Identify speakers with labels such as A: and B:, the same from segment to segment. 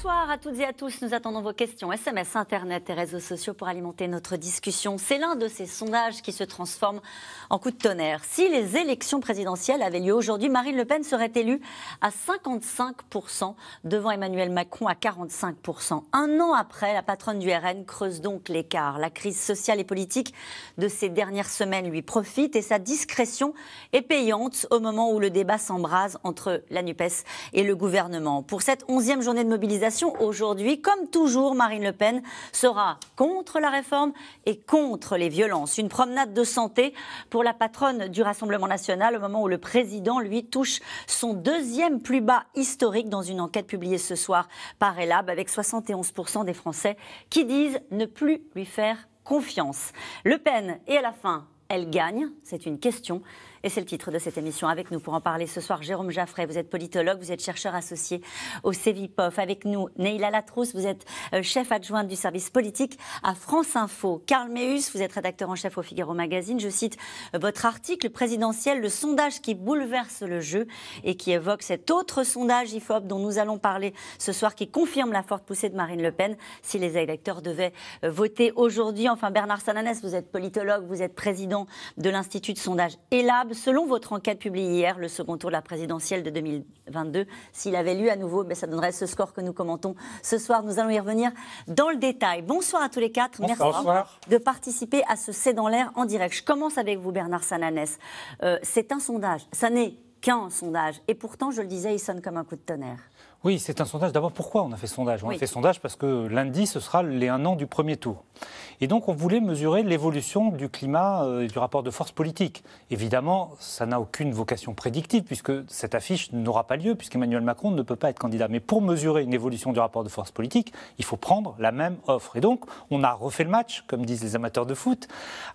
A: Bonsoir à toutes et à tous. Nous attendons vos questions, SMS, Internet et réseaux sociaux pour alimenter notre discussion. C'est l'un de ces sondages qui se transforme en coup de tonnerre. Si les élections présidentielles avaient lieu aujourd'hui, Marine Le Pen serait élue à 55% devant Emmanuel Macron à 45%. Un an après, la patronne du RN creuse donc l'écart. La crise sociale et politique de ces dernières semaines lui profite et sa discrétion est payante au moment où le débat s'embrase entre la NUPES et le gouvernement. Pour cette onzième journée de mobilisation, aujourd'hui. Comme toujours, Marine Le Pen sera contre la réforme et contre les violences. Une promenade de santé pour la patronne du Rassemblement national au moment où le président, lui, touche son deuxième plus bas historique dans une enquête publiée ce soir par Elab avec 71% des Français qui disent ne plus lui faire confiance. Le Pen, et à la fin, elle gagne, c'est une question. Et c'est le titre de cette émission. Avec nous pour en parler ce soir, Jérôme Jaffray, vous êtes politologue, vous êtes chercheur associé au CEVIPOF. Avec nous, Neila Latrousse, vous êtes euh, chef adjointe du service politique à France Info. Karl Meus, vous êtes rédacteur en chef au Figaro Magazine. Je cite euh, votre article présidentiel, le sondage qui bouleverse le jeu et qui évoque cet autre sondage IFOP dont nous allons parler ce soir qui confirme la forte poussée de Marine Le Pen si les électeurs devaient euh, voter aujourd'hui. Enfin, Bernard Sananès, vous êtes politologue, vous êtes président de l'Institut de sondage ELAB selon votre enquête publiée hier, le second tour de la présidentielle de 2022, s'il avait lu à nouveau, mais ben, ça donnerait ce score que nous commentons ce soir. Nous allons y revenir dans le détail. Bonsoir à tous les quatre. Merci de participer à ce C'est dans l'air en direct. Je commence avec vous, Bernard Sananès. Euh, c'est un sondage. Ça n'est qu'un sondage. Et pourtant, je le disais, il sonne comme un coup de tonnerre.
B: Oui, c'est un sondage. D'abord, pourquoi on a fait ce sondage On a fait sondage parce que lundi, ce sera les un an du premier tour. Et donc, on voulait mesurer l'évolution du climat euh, et du rapport de force politique. Évidemment, ça n'a aucune vocation prédictive, puisque cette affiche n'aura pas lieu, puisqu'Emmanuel Macron ne peut pas être candidat. Mais pour mesurer une évolution du rapport de force politique, il faut prendre la même offre. Et donc, on a refait le match, comme disent les amateurs de foot,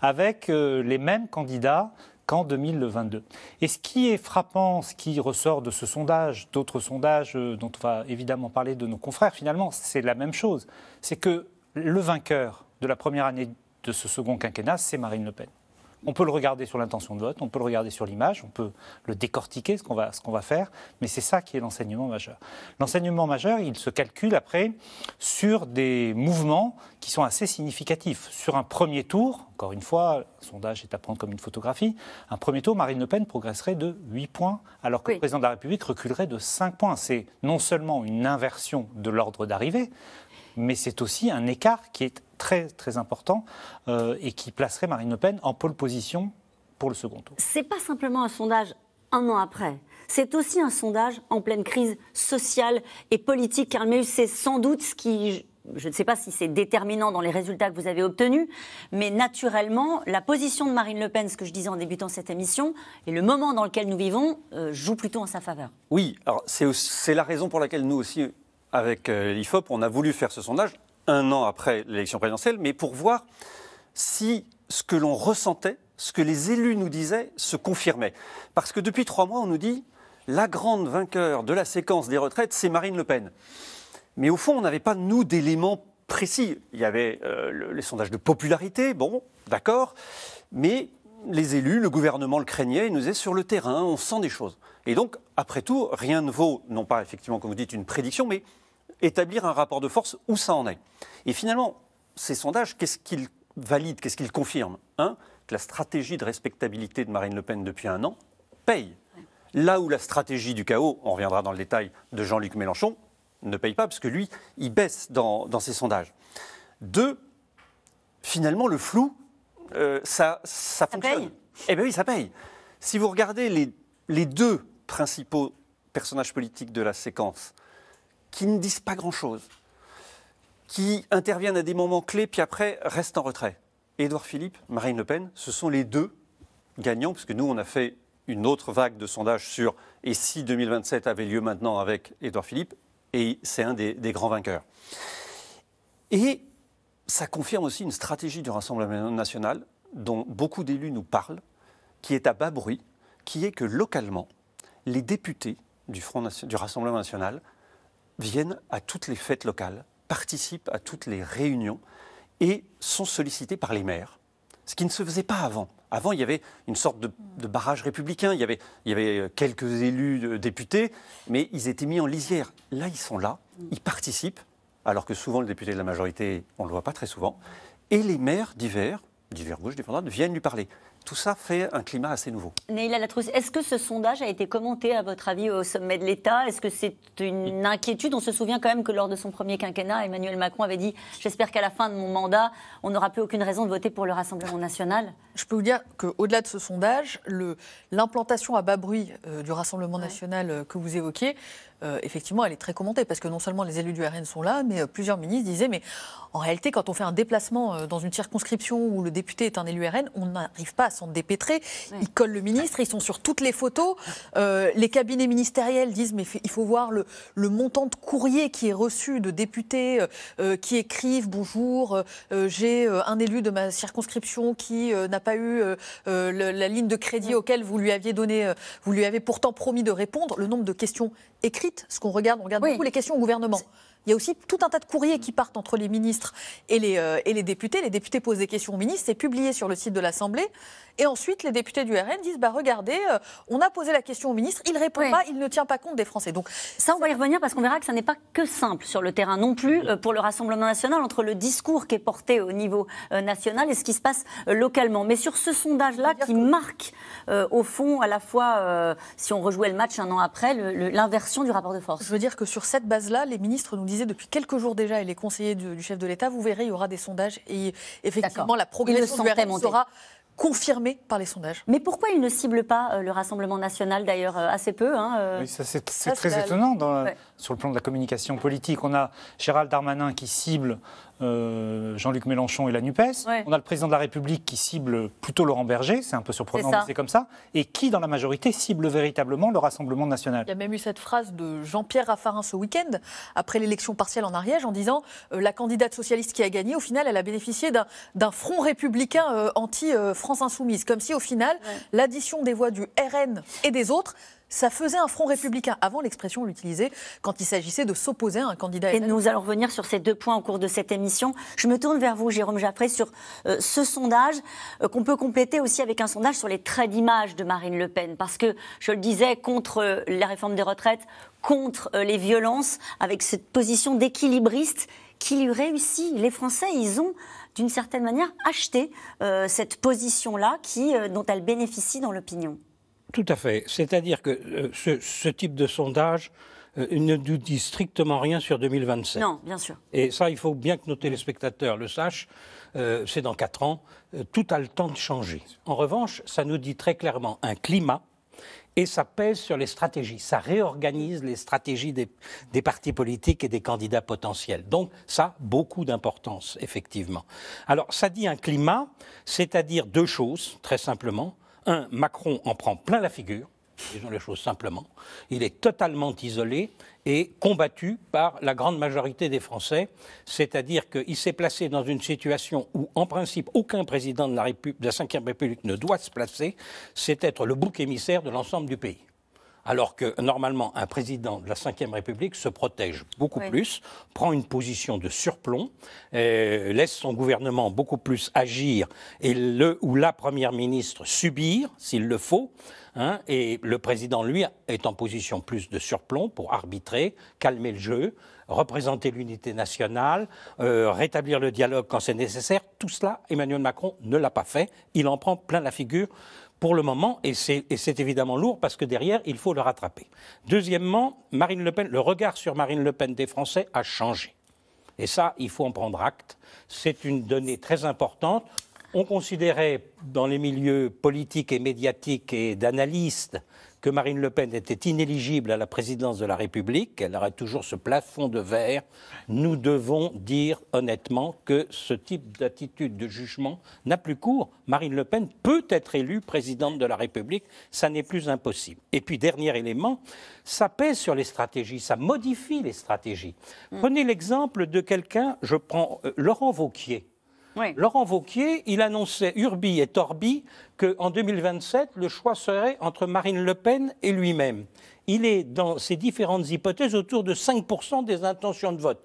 B: avec euh, les mêmes candidats qu'en 2022. Et ce qui est frappant, ce qui ressort de ce sondage, d'autres sondages euh, dont on va évidemment parler de nos confrères, finalement, c'est la même chose. C'est que le vainqueur de la première année de ce second quinquennat, c'est Marine Le Pen. On peut le regarder sur l'intention de vote, on peut le regarder sur l'image, on peut le décortiquer, ce qu'on va, va, faire, mais c'est ça qui est l'enseignement majeur. L'enseignement majeur, il se calcule après sur des mouvements qui sont assez significatifs. Sur un premier tour, encore une fois, le sondage est à prendre comme une photographie, un premier tour, Marine Le Pen progresserait de 8 points, alors que le président de la République reculerait de 5 points. C'est non seulement une inversion de l'ordre d'arrivée, mais c'est aussi un écart qui est très très important euh, et qui placerait Marine Le Pen en pole position pour le second tour.
A: C'est pas simplement un sondage un an après. C'est aussi un sondage en pleine crise sociale et politique, car c'est sans doute ce qui, je ne sais pas si c'est déterminant dans les résultats que vous avez obtenus, mais naturellement, la position de Marine Le Pen, ce que je disais en débutant cette émission, et le moment dans lequel nous vivons, euh, joue plutôt en sa faveur.
C: Oui, alors c'est la raison pour laquelle nous aussi, avec euh, l'IFOP, on a voulu faire ce sondage un an après l'élection présidentielle, mais pour voir si ce que l'on ressentait, ce que les élus nous disaient, se confirmait. Parce que depuis trois mois, on nous dit la grande vainqueur de la séquence des retraites, c'est Marine Le Pen. Mais au fond, on n'avait pas, nous, d'éléments précis. Il y avait euh, les sondages de popularité, bon, d'accord, mais les élus, le gouvernement le craignait, il nous est sur le terrain, on sent des choses. Et donc, après tout, rien ne vaut, non pas effectivement, comme vous dites, une prédiction, mais établir un rapport de force où ça en est. Et finalement, ces sondages, qu'est-ce qu'ils valident, qu'est-ce qu'ils confirment Un, hein que la stratégie de respectabilité de Marine Le Pen depuis un an paye. Là où la stratégie du chaos, on reviendra dans le détail, de Jean-Luc Mélenchon, ne paye pas, parce que lui, il baisse dans, ses sondages. Deux, finalement, le flou, euh, ça, ça, fonctionne. Paye. Eh bien oui, ça paye. Si vous regardez les deux principaux personnages politiques de la séquence, qui ne disent pas grand-chose, qui interviennent à des moments clés, puis après restent en retrait. Édouard Philippe, Marine Le Pen, ce sont les deux gagnants, puisque nous, on a fait une autre vague de sondages sur et si 2027 avait lieu maintenant avec Édouard Philippe, et c'est un des, des, grands vainqueurs. Et ça confirme aussi une stratégie du Rassemblement national dont beaucoup d'élus nous parlent, qui est à bas bruit, qui est que localement, les députés du, Front, du Rassemblement national viennent à toutes les fêtes locales, participent à toutes les réunions et sont sollicités par les maires, ce qui ne se faisait pas avant. Avant, il y avait une sorte de, barrage républicain, il y, avait, il y, avait, euh, quelques élus euh, députés, mais ils étaient mis en lisière. Là, ils sont là, ils participent, alors que souvent le député de la majorité, on ne le voit pas très souvent, et les maires divers, divers gauche, divers viennent lui parler. Tout ça fait un climat assez nouveau.
A: Neila Latrousse, est-ce que ce sondage a été commenté, à votre avis, au sommet de l'État Est-ce que c'est une inquiétude On se souvient quand même que lors de son premier quinquennat, Emmanuel Macron avait dit « J'espère qu'à la fin de mon mandat, on n'aura plus aucune raison de voter pour le Rassemblement national ».
D: Je peux vous dire qu'au-delà de ce sondage, l'implantation à bas bruit euh, du Rassemblement national euh, que vous évoquiez, euh, effectivement, elle est très commentée parce que non seulement les élus du RN sont là, mais euh, plusieurs ministres disaient mais en réalité, quand on fait un déplacement euh, dans une circonscription où le député est un élu RN, on n'arrive pas à s'en dépêtrer. Ils collent le ministre, ils sont sur toutes les photos. les cabinets ministériels disent mais il faut voir le, montant de courrier qui est reçu de députés qui écrivent bonjour, j'ai un élu de ma circonscription qui n'a pas eu la ligne de crédit auquel vous lui aviez donné, vous lui avez pourtant promis de répondre. Le nombre de questions écrite, ce qu'on regarde, on regarde beaucoup les questions au gouvernement il y a aussi tout un tas de courriers qui partent entre les ministres et les, euh, les députés. Les députés posent des questions aux ministres, c'est publié sur le site de l'Assemblée. Et ensuite, les députés du RN disent bah, regardez, euh, on a posé la question au ministre, il répond pas, il ne tient pas compte des Français. Donc
A: ça, on va y revenir parce qu'on verra que ça n'est pas que simple sur le terrain non plus euh, pour le Rassemblement national entre le discours qui est porté au niveau national et ce qui se passe localement. Mais sur ce sondage-là qui marque
D: au fond à la fois, si on rejouait le match un an après, l'inversion du rapport de force. Je veux dire que sur cette base-là, les ministres nous disent depuis quelques jours déjà, et les conseillers du, chef de l'État, vous verrez, il y aura des sondages et effectivement, la progression du sera confirmée par les sondages.
A: Mais pourquoi il ne cible pas euh, le Rassemblement national, d'ailleurs, euh, assez peu
B: C'est très étonnant sur le plan de la communication politique. On a Gérald Darmanin qui cible euh, Jean-Luc Mélenchon et la NUPES. On a le président de la République qui cible plutôt Laurent Berger, c'est un peu surprenant, mais c'est comme ça. Et qui, dans la majorité, cible véritablement le Rassemblement national. Il
D: y a même eu cette phrase de Jean-Pierre Raffarin ce week-end, après l'élection partielle en Ariège, en disant euh, la candidate socialiste qui a gagné, au final, elle a bénéficié d'un front républicain euh, anti-France Insoumise. Comme si, au final, l'addition des voix du RN et des autres ça faisait un front républicain. Avant, l'expression, l'utilisait quand il s'agissait de s'opposer à un candidat. Et nous allons revenir sur ces deux points au cours de cette émission. Je
A: me tourne vers vous, Jérôme Jaffré, sur euh, ce sondage euh, qu'on peut compléter aussi avec un sondage sur les traits d'image de Marine Le Pen. Parce que, je le disais, contre euh, la réforme des retraites, contre les violences, avec cette position d'équilibriste qui lui réussit. Les Français, ils ont d'une certaine manière acheté cette position-là qui dont elle bénéficie dans l'opinion.
E: Tout à fait. C'est-à-dire que euh, ce, type de sondage euh, ne nous dit strictement rien sur 2027. Non, bien sûr. Et ça, il faut bien que nos téléspectateurs le sachent. Euh, c'est dans quatre ans. tout a le temps de changer. En revanche, ça nous dit très clairement un climat et ça pèse sur les stratégies, ça réorganise les stratégies des, des partis politiques et des candidats potentiels. Donc ça, beaucoup d'importance, effectivement. Alors ça dit un climat, c'est-à-dire deux choses, très simplement. Un, Macron en prend plein la figure, disons les choses simplement. Il est totalement isolé et combattu par la grande majorité des Français. C'est-à-dire qu'il s'est placé dans une situation où, en principe, aucun président de la, République, de la République ne doit se placer. C'est être le bouc émissaire de l'ensemble du pays alors que normalement un président de la Ve République se protège beaucoup plus, prend une position de surplomb, laisse son gouvernement beaucoup plus agir et le ou la Première ministre subir s'il le faut. Hein, et le président, lui, est en position plus de surplomb pour arbitrer, calmer le jeu, représenter l'unité nationale, euh, rétablir le dialogue quand c'est nécessaire. Tout cela, Emmanuel Macron ne l'a pas fait. Il en prend plein la figure pour le moment, et c'est évidemment lourd parce que derrière, il faut le rattraper. Deuxièmement, Marine Le Pen, le regard sur Marine Le Pen des Français a changé. Et ça, il faut en prendre acte. C'est une donnée très importante. On considérait dans les milieux politiques et médiatiques et d'analystes que Marine Le Pen était inéligible à la présidence de la République, elle aurait toujours ce plafond de verre. Nous devons dire honnêtement que ce type d'attitude de jugement n'a plus cours. Marine Le Pen peut être élue présidente de la République, ça n'est plus impossible. Et puis, dernier élément, ça pèse sur les stratégies, ça modifie les stratégies. Mm. Prenez l'exemple de quelqu'un, je prends euh, Laurent Vauquier Laurent Vauquier, il annonçait Urbi et Torbi qu'en 2027, le choix serait entre Marine Le Pen et lui-même. Il est dans ces différentes hypothèses autour de 5% des intentions de vote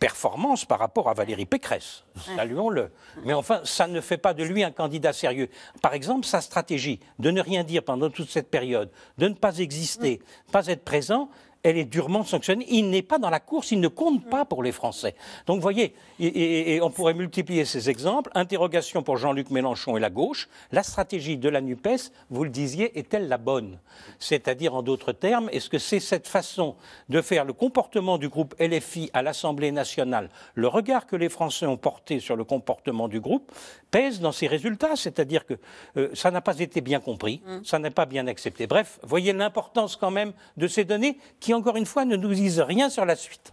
E: performance par rapport à Valérie Pécresse. Saluons-le. Mais enfin, ça ne fait pas de lui un candidat sérieux. Par exemple, sa stratégie de ne rien dire pendant toute cette période, de ne pas exister, pas être présent, elle est durement sanctionnée. Il n'est pas dans la course, il ne compte pas pour les Français. Donc vous voyez, et, on pourrait multiplier ces exemples. Interrogation pour Jean-Luc Mélenchon et la gauche. La stratégie de la NUPES, vous le disiez, est-elle la bonne C'est-à-dire, en d'autres termes, est-ce que c'est cette façon de faire le comportement du groupe LFI à l'Assemblée nationale, le regard que les Français ont porté sur le comportement du groupe, pèse dans ses résultats C'est-à-dire que euh, ça n'a pas été bien compris, mmh. ça n'est pas bien accepté. Bref, voyez l'importance quand même de ces données qui encore une fois, ne nous disent rien sur la suite.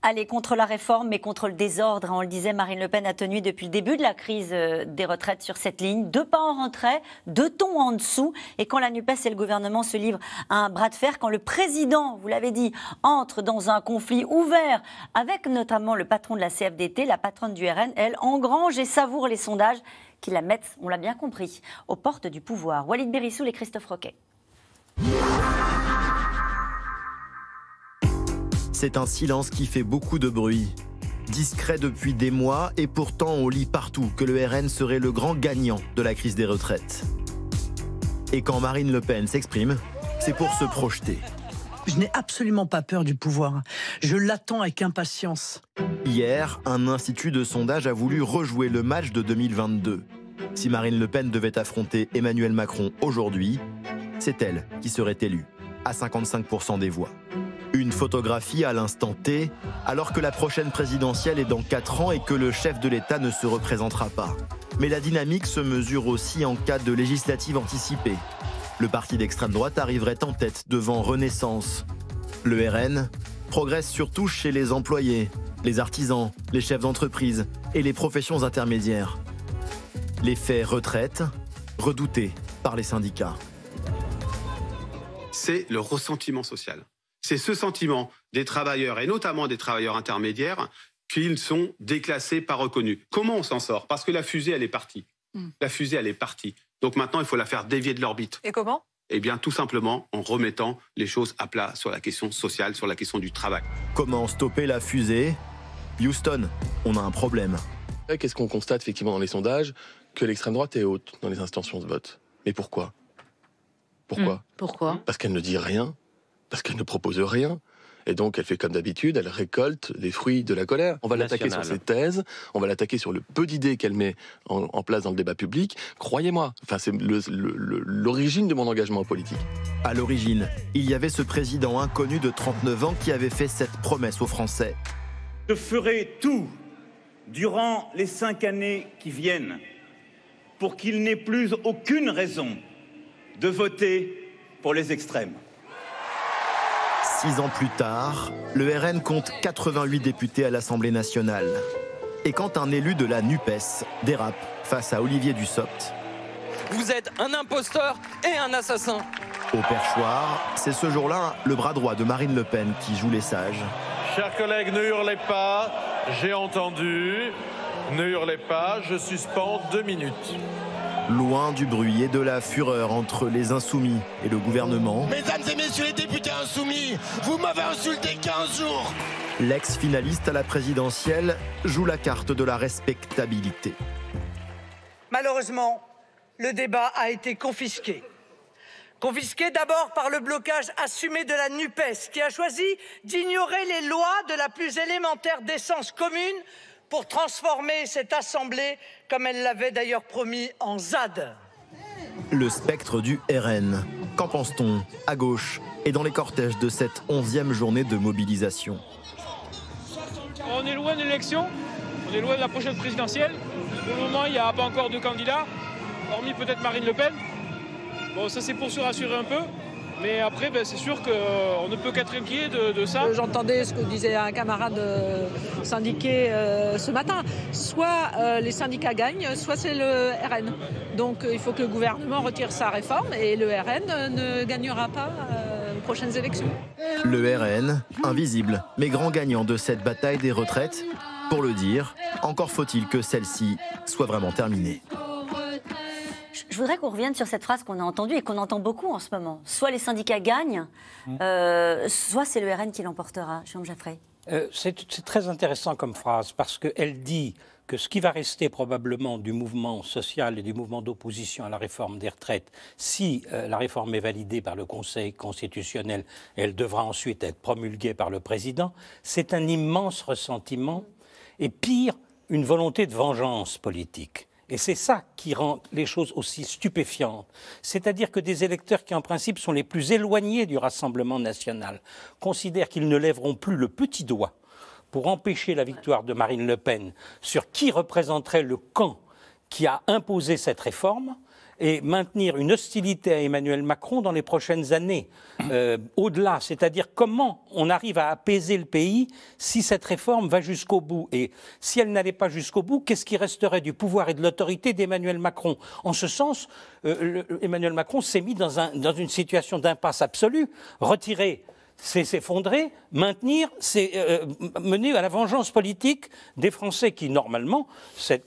A: Allez, contre la réforme, mais contre le désordre. Hein, on le disait, Marine Le Pen a tenu depuis le début de la crise euh, des retraites sur cette ligne. Deux pas en rentrée, deux tons en dessous. Et quand la NUPES et le gouvernement se livrent à un bras de fer, quand le président, vous l'avez dit, entre dans un conflit ouvert avec notamment le patron de la CFDT, la patronne du RN, elle engrange et savoure les sondages qui la mettent, on l'a bien compris, aux portes du pouvoir. Walid Berissou et Christophe Roquet.
F: C'est un silence qui fait beaucoup de bruit. Discret depuis des mois, et pourtant on lit partout que le RN serait le grand gagnant de la crise des retraites. Et quand Marine Le Pen s'exprime, c'est pour se projeter.
G: Je n'ai absolument pas peur
B: du pouvoir. Je l'attends avec impatience.
F: Hier, un institut de sondage a voulu rejouer le match de 2022. Si Marine Le Pen devait affronter Emmanuel Macron aujourd'hui, c'est elle qui serait élue, à 55% des voix. Une photographie à l'instant T, alors que la prochaine présidentielle est dans 4 ans et que le chef de l'État ne se représentera pas. Mais la dynamique se mesure aussi en cas de législative anticipée. Le parti d'extrême droite arriverait en tête devant Renaissance. Le RN progresse surtout chez les employés, les artisans, les chefs d'entreprise et les professions intermédiaires. L'effet retraite, redouté par les syndicats. C'est le ressentiment social c'est ce sentiment des travailleurs, et notamment des travailleurs intermédiaires, qu'ils sont déclassés, pas reconnus. Comment on s'en sort Parce que la fusée, elle est partie. Hmm. La fusée, elle est partie. Donc maintenant, il faut la faire dévier de l'orbite. Et comment eh bien, tout simplement en remettant les choses à plat sur la question sociale, sur la question du travail. Comment stopper la fusée Houston, on a un problème. Qu'est-ce qu'on constate effectivement dans les sondages Que l'extrême droite est haute dans les instances de vote. Mais pourquoi Pourquoi hmm. Pourquoi Parce qu'elle ne dit rien parce qu'elle ne propose rien. Et donc, elle fait comme d'habitude, elle récolte les fruits de la colère. On va l'attaquer sur ses thèses, on va l'attaquer sur le peu d'idées qu'elle met en, place dans le débat public. Croyez-moi, enfin, c'est l'origine de mon engagement politique. À l'origine, il y avait ce président inconnu de 39 ans qui avait fait cette promesse aux Français.
B: Je ferai tout durant les cinq années qui viennent pour qu'il n'ait plus aucune raison de voter pour les extrêmes.
F: Six ans plus tard, le RN compte 88 députés à l'Assemblée nationale. Et quand un élu de la NUPES dérape face à Olivier Dussopt, Vous êtes un imposteur et un assassin Au perchoir, c'est ce jour-là le bras droit de Marine Le Pen qui joue les sages.
H: Chers collègues, ne hurlez pas, j'ai entendu. Ne hurlez pas, je suspends deux minutes.
F: Loin du bruit et de la fureur entre les insoumis et le gouvernement. Mesdames et messieurs les députés insoumis, vous m'avez insulté 15 jours. L'ex-finaliste à la présidentielle joue la carte de la respectabilité.
B: Malheureusement, le débat a été confisqué. Confisqué d'abord par le blocage assumé de la NUPES, qui a choisi d'ignorer les lois de la plus élémentaire décence commune pour transformer cette assemblée, comme elle l'avait d'ailleurs promis, en ZAD.
F: Le spectre du RN. Qu'en pense-t-on à gauche et dans les cortèges de cette onzième journée de mobilisation
I: On est loin de l'élection, on est loin de la prochaine présidentielle. Pour le moment, il n'y a pas encore de candidat, hormis peut-être Marine Le Pen. Bon, ça c'est pour se rassurer un peu. Mais après, ben, c'est sûr qu'on euh, ne peut qu'être inquiet de, ça. Euh,
D: j'entendais ce que disait un camarade euh, syndiqué ce matin. Soit les syndicats gagnent, soit c'est le RN. Donc il faut que le gouvernement retire sa réforme et le RN ne gagnera pas aux prochaines élections.
F: Le RN, invisible, mais grand gagnant de cette bataille des retraites. Pour le dire, encore faut-il que celle-ci soit vraiment terminée.
A: Je voudrais qu'on revienne sur cette phrase qu'on a entendue et qu'on entend beaucoup en ce moment. Soit les syndicats gagnent, hmm. euh, soit c'est le RN qui l'emportera. Jean Jaffray.
E: Euh, c'est très intéressant comme phrase parce qu'elle dit que ce qui va rester probablement du mouvement social et du mouvement d'opposition à la réforme des retraites, si euh, la réforme est validée par le Conseil constitutionnel, elle devra ensuite être promulguée par le président, c'est un immense ressentiment et pire, une volonté de vengeance politique. Et c'est ça qui rend les choses aussi stupéfiantes. C'est-à-dire que des électeurs qui, en principe, sont les plus éloignés du Rassemblement national, considèrent qu'ils ne lèveront plus le petit doigt pour empêcher la victoire de Marine Le Pen sur qui représenterait le camp qui a imposé cette réforme, et maintenir une hostilité à Emmanuel Macron dans les prochaines années, euh, au-delà. C'est-à-dire comment on arrive à apaiser le pays si cette réforme va jusqu'au bout. Et si elle n'allait pas jusqu'au bout, qu'est-ce qui resterait du pouvoir et de l'autorité d'Emmanuel Macron En ce sens, euh, Emmanuel Macron s'est mis dans, une situation d'impasse absolue. retiré c'est s'effondrer, maintenir, c'est euh, euh, mener à la vengeance politique des Français qui, normalement, c'est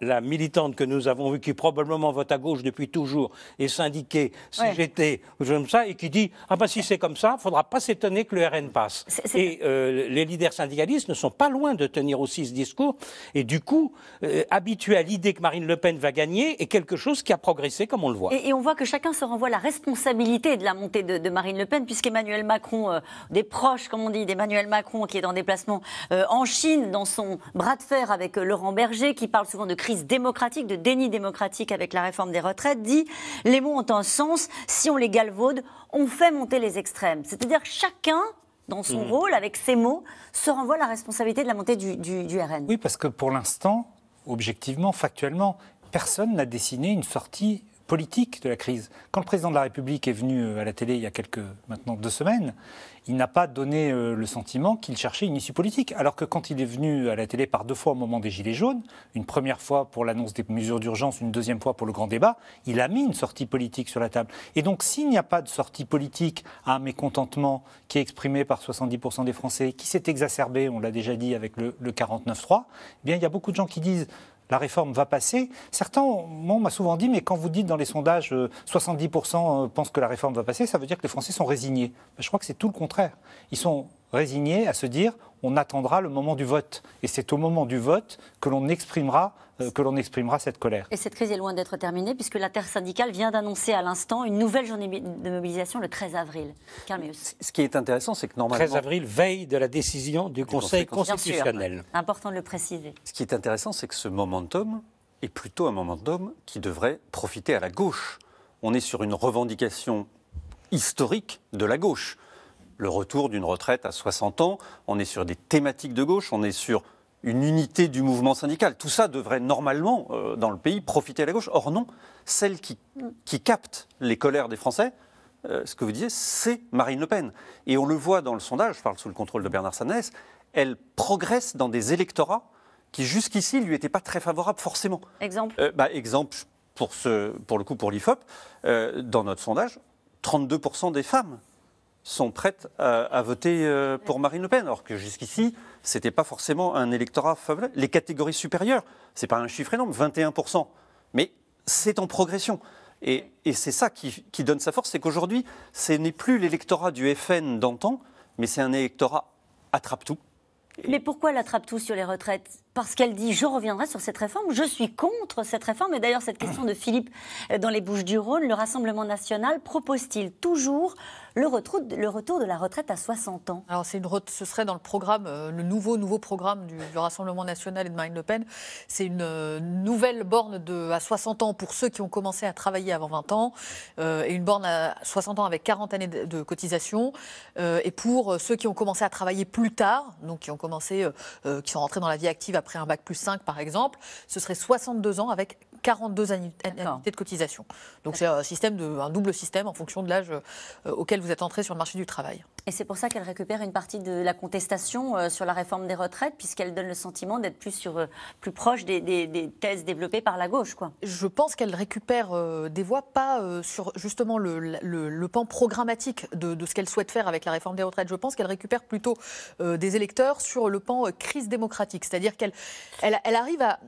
E: la, militante que nous avons vue, qui probablement vote à gauche depuis toujours, et syndiquée CGT ou j'aime ça, et qui dit Ah ben si c'est comme ça, il ne faudra pas s'étonner que le RN passe. Et euh, les leaders syndicalistes ne sont pas loin de tenir aussi ce discours, et du coup, habitué habitués à l'idée que Marine Le Pen va gagner, est quelque chose qui a progressé, comme on le voit.
A: Et, on voit que chacun se renvoie la responsabilité de la montée de, de Marine Le Pen, puisqu'Emmanuel Macron Macron, euh, des proches, comme on dit, d'Emmanuel Macron, qui est en déplacement euh, en Chine, dans son bras de fer avec euh, Laurent Berger, qui parle souvent de crise démocratique, de déni démocratique avec la réforme des retraites, dit les mots ont un sens, si on les galvaude, on fait monter les extrêmes. C'est-à-dire chacun dans son mm. rôle, avec ses mots, se renvoie la responsabilité de la montée du RN.
B: Oui, parce que pour l'instant, objectivement, factuellement, personne n'a dessiné une sortie politique de la crise. Quand le président de la République est venu euh, à la télé il y a quelques, maintenant deux semaines, il n'a pas donné euh, le sentiment qu'il cherchait une issue politique. Alors que quand il est venu à la télé par deux fois au moment des Gilets jaunes, une première fois pour l'annonce des mesures d'urgence, une deuxième fois pour le grand débat, il a mis une sortie politique sur la table. Et donc s'il n'y a pas de sortie politique à un mécontentement qui est exprimé par 70% des Français, qui s'est exacerbé, on l'a déjà dit avec le, le 49-3, eh bien il y a beaucoup de gens qui disent la réforme va passer. Certains, m'ont m'a souvent dit, mais quand vous dites dans les sondages 70% euh, euh, pensent que la réforme va passer, ça veut dire que les Français sont résignés. Ben, je crois que c'est tout le contraire. Ils sont résignés à se dire on attendra le moment du vote. Et c'est au moment du vote que l'on exprimera euh, que l'on exprimera cette colère.
A: Et cette crise est loin d'être terminée puisque l'intersyndicale vient d'annoncer à l'instant une nouvelle journée de mobilisation le 13 avril.
B: Ce qui est intéressant, c'est que normalement... 13 avril,
C: veille de la décision du, Conseil, constitutionnel.
A: important de le préciser.
C: Ce qui est intéressant, c'est que ce momentum est plutôt un momentum qui devrait profiter à la gauche. On est sur une revendication historique de la gauche le retour d'une retraite à 60 ans, on est sur des thématiques de gauche, on est sur une unité du mouvement syndical. Tout ça devrait normalement, euh, dans le pays, profiter à la gauche. Or non, celle qui, capte les colères des Français, euh, ce que vous disiez, c'est Marine Le Pen. Et on le voit dans le sondage, je parle sous le contrôle de Bernard Sanès, elle progresse dans des électorats qui jusqu'ici lui étaient pas très favorables forcément. Exemple euh, bah, Exemple, pour, pour le coup, pour l'IFOP, dans notre sondage, 32% des femmes sont prêtes à, voter euh, pour Marine Le Pen, alors que jusqu'ici, ce n'était pas forcément un électorat faible. Les catégories supérieures, ce n'est pas un chiffre énorme, 21%, mais c'est en progression. Et, c'est ça qui, qui, donne sa force, c'est qu'aujourd'hui, ce n'est plus l'électorat du FN d'antan, mais c'est un électorat
A: attrape-tout. Mais pourquoi l'attrape-tout sur les retraites parce qu'elle dit je reviendrai sur cette réforme, je suis contre cette réforme. Et d'ailleurs, cette question de Philippe euh, dans les Bouches du Rhône, le Rassemblement
D: national propose-t-il toujours le retour, de la retraite à 60 ans Alors, ce serait dans le programme, euh, le nouveau, programme du, Rassemblement national et de Marine Le Pen. C'est une euh, nouvelle borne de, à 60 ans pour ceux qui ont commencé à travailler avant 20 ans, et une borne à 60 ans avec 40 années de, cotisation. et pour ceux qui ont commencé à travailler plus tard, donc qui ont commencé, qui sont rentrés dans la vie active après un bac plus 5 par exemple, ce serait 62 ans avec 42 annuités de cotisation. Donc c'est un un double système en fonction de l'âge euh, auquel vous êtes entré sur le marché du travail.
A: Et c'est pour ça qu'elle récupère une partie de la contestation euh, sur la réforme des retraites, puisqu'elle donne le sentiment d'être plus, euh, plus proche des, thèses développées par la gauche. Quoi.
D: Je pense qu'elle récupère euh, des voix, pas sur justement le, pan programmatique de, ce qu'elle souhaite faire avec la réforme des retraites. Je pense qu'elle récupère plutôt des électeurs sur le pan crise démocratique. C'est-à-dire qu'elle elle, arrive à,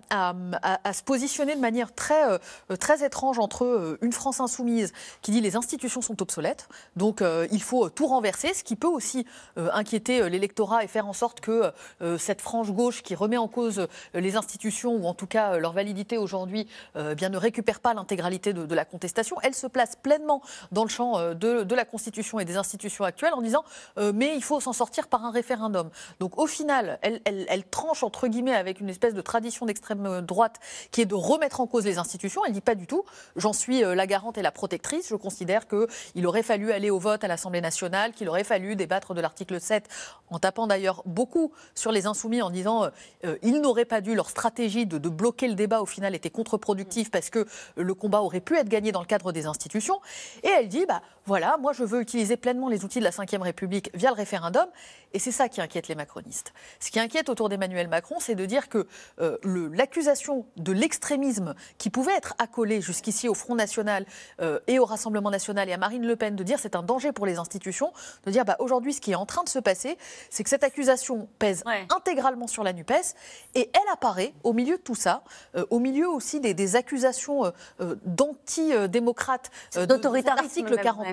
D: à, se positionner de manière très, très étrange entre une France insoumise qui dit les institutions sont obsolètes, donc il faut tout renverser qui peut aussi euh, inquiéter euh, l'électorat et faire en sorte que euh, cette frange gauche qui remet en cause les institutions ou en tout cas leur validité aujourd'hui eh bien ne récupère pas l'intégralité de, la contestation. Elle se place pleinement dans le champ de, la Constitution et des institutions actuelles en disant mais il faut s'en sortir par un référendum. Donc au final, elle, tranche entre guillemets avec une espèce de tradition d'extrême droite qui est de remettre en cause les institutions. Elle dit pas du tout. J'en suis la garante et la protectrice. Je considère qu'il aurait fallu aller au vote à l'Assemblée nationale, qu'il aurait fallu fallu débattre de l'article 7 en tapant d'ailleurs beaucoup sur les insoumis en disant qu'ils euh, euh, ils n'auraient pas dû, leur stratégie de, bloquer le débat au final était contre-productive parce que le combat aurait pu être gagné dans le cadre des institutions. Et elle dit, bah, voilà, moi je veux utiliser pleinement les outils de la Ve République via le référendum, et c'est ça qui inquiète les macronistes. Ce qui inquiète autour d'Emmanuel Macron, c'est de dire que euh, l'accusation de l'extrémisme qui pouvait être accolée jusqu'ici au Front National euh, et au Rassemblement National et à Marine Le Pen, de dire c'est un danger pour les institutions, de dire bah, aujourd'hui ce qui est en train de se passer, c'est que cette accusation pèse intégralement sur la NUPES, et elle apparaît au milieu de tout ça, euh, au milieu aussi des, accusations danti démocrate d'autoritarisme,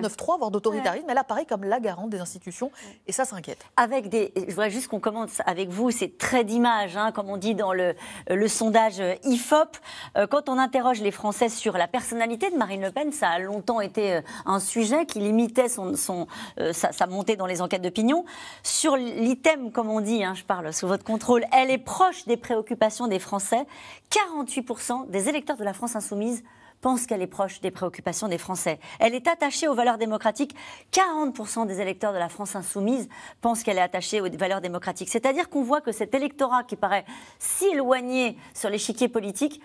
D: 49-3, voire d'autoritarisme. Elle apparaît comme la garante des institutions et ça s'inquiète.
A: Avec des, je voudrais juste qu'on commence avec vous c'est très d'image, hein, comme on dit dans le, le sondage IFOP. Euh, quand on interroge les Français sur la personnalité de Marine Le Pen, ça a longtemps été euh, un sujet qui limitait son, son, euh, sa, montée dans les enquêtes d'opinion. Sur l'item, comme on dit, hein, je parle sous votre contrôle, elle est proche des préoccupations des Français. 48% des électeurs de la France insoumise pense qu'elle est proche des préoccupations des Français. Elle est attachée aux valeurs démocratiques. 40% des électeurs de la France insoumise pensent qu'elle est attachée aux valeurs démocratiques. C'est-à-dire qu'on voit que cet électorat qui paraît si éloigné sur l'échiquier politique,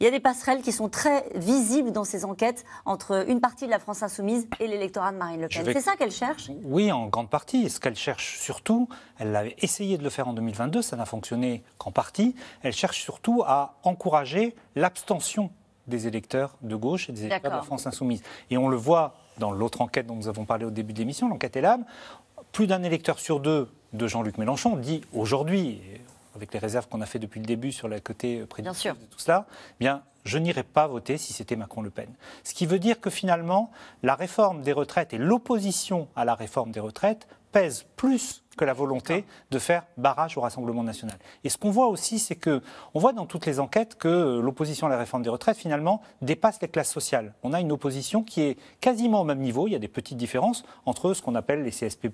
A: il y a des passerelles qui sont très visibles dans ces enquêtes entre une partie de la France insoumise et l'électorat de Marine Le Pen. C'est ça qu'elle cherche
B: Oui, en grande partie. ce qu'elle cherche surtout, elle avait essayé de le faire en 2022, ça n'a fonctionné qu'en partie. Elle cherche surtout à encourager l'abstention des électeurs de gauche et des électeurs de la France insoumise. Et on le voit dans l'autre enquête dont nous avons parlé au début de l'émission, l'enquête Elam, plus d'un électeur sur deux de Jean-Luc Mélenchon dit aujourd'hui, avec les réserves qu'on a fait depuis le début sur le côté euh, prédictif de tout cela, eh bien, je n'irai pas voter si c'était Macron-Le Pen. Ce qui veut dire que finalement, la réforme des retraites et l'opposition à la réforme des retraites pèsent plus que la volonté de faire barrage au Rassemblement national. Et ce qu'on voit aussi, c'est que on voit dans toutes les enquêtes que euh, l'opposition à la réforme des retraites finalement dépasse les classes sociales. On a une opposition qui est quasiment au même niveau. Il y a des petites différences entre ce qu'on appelle les CSP+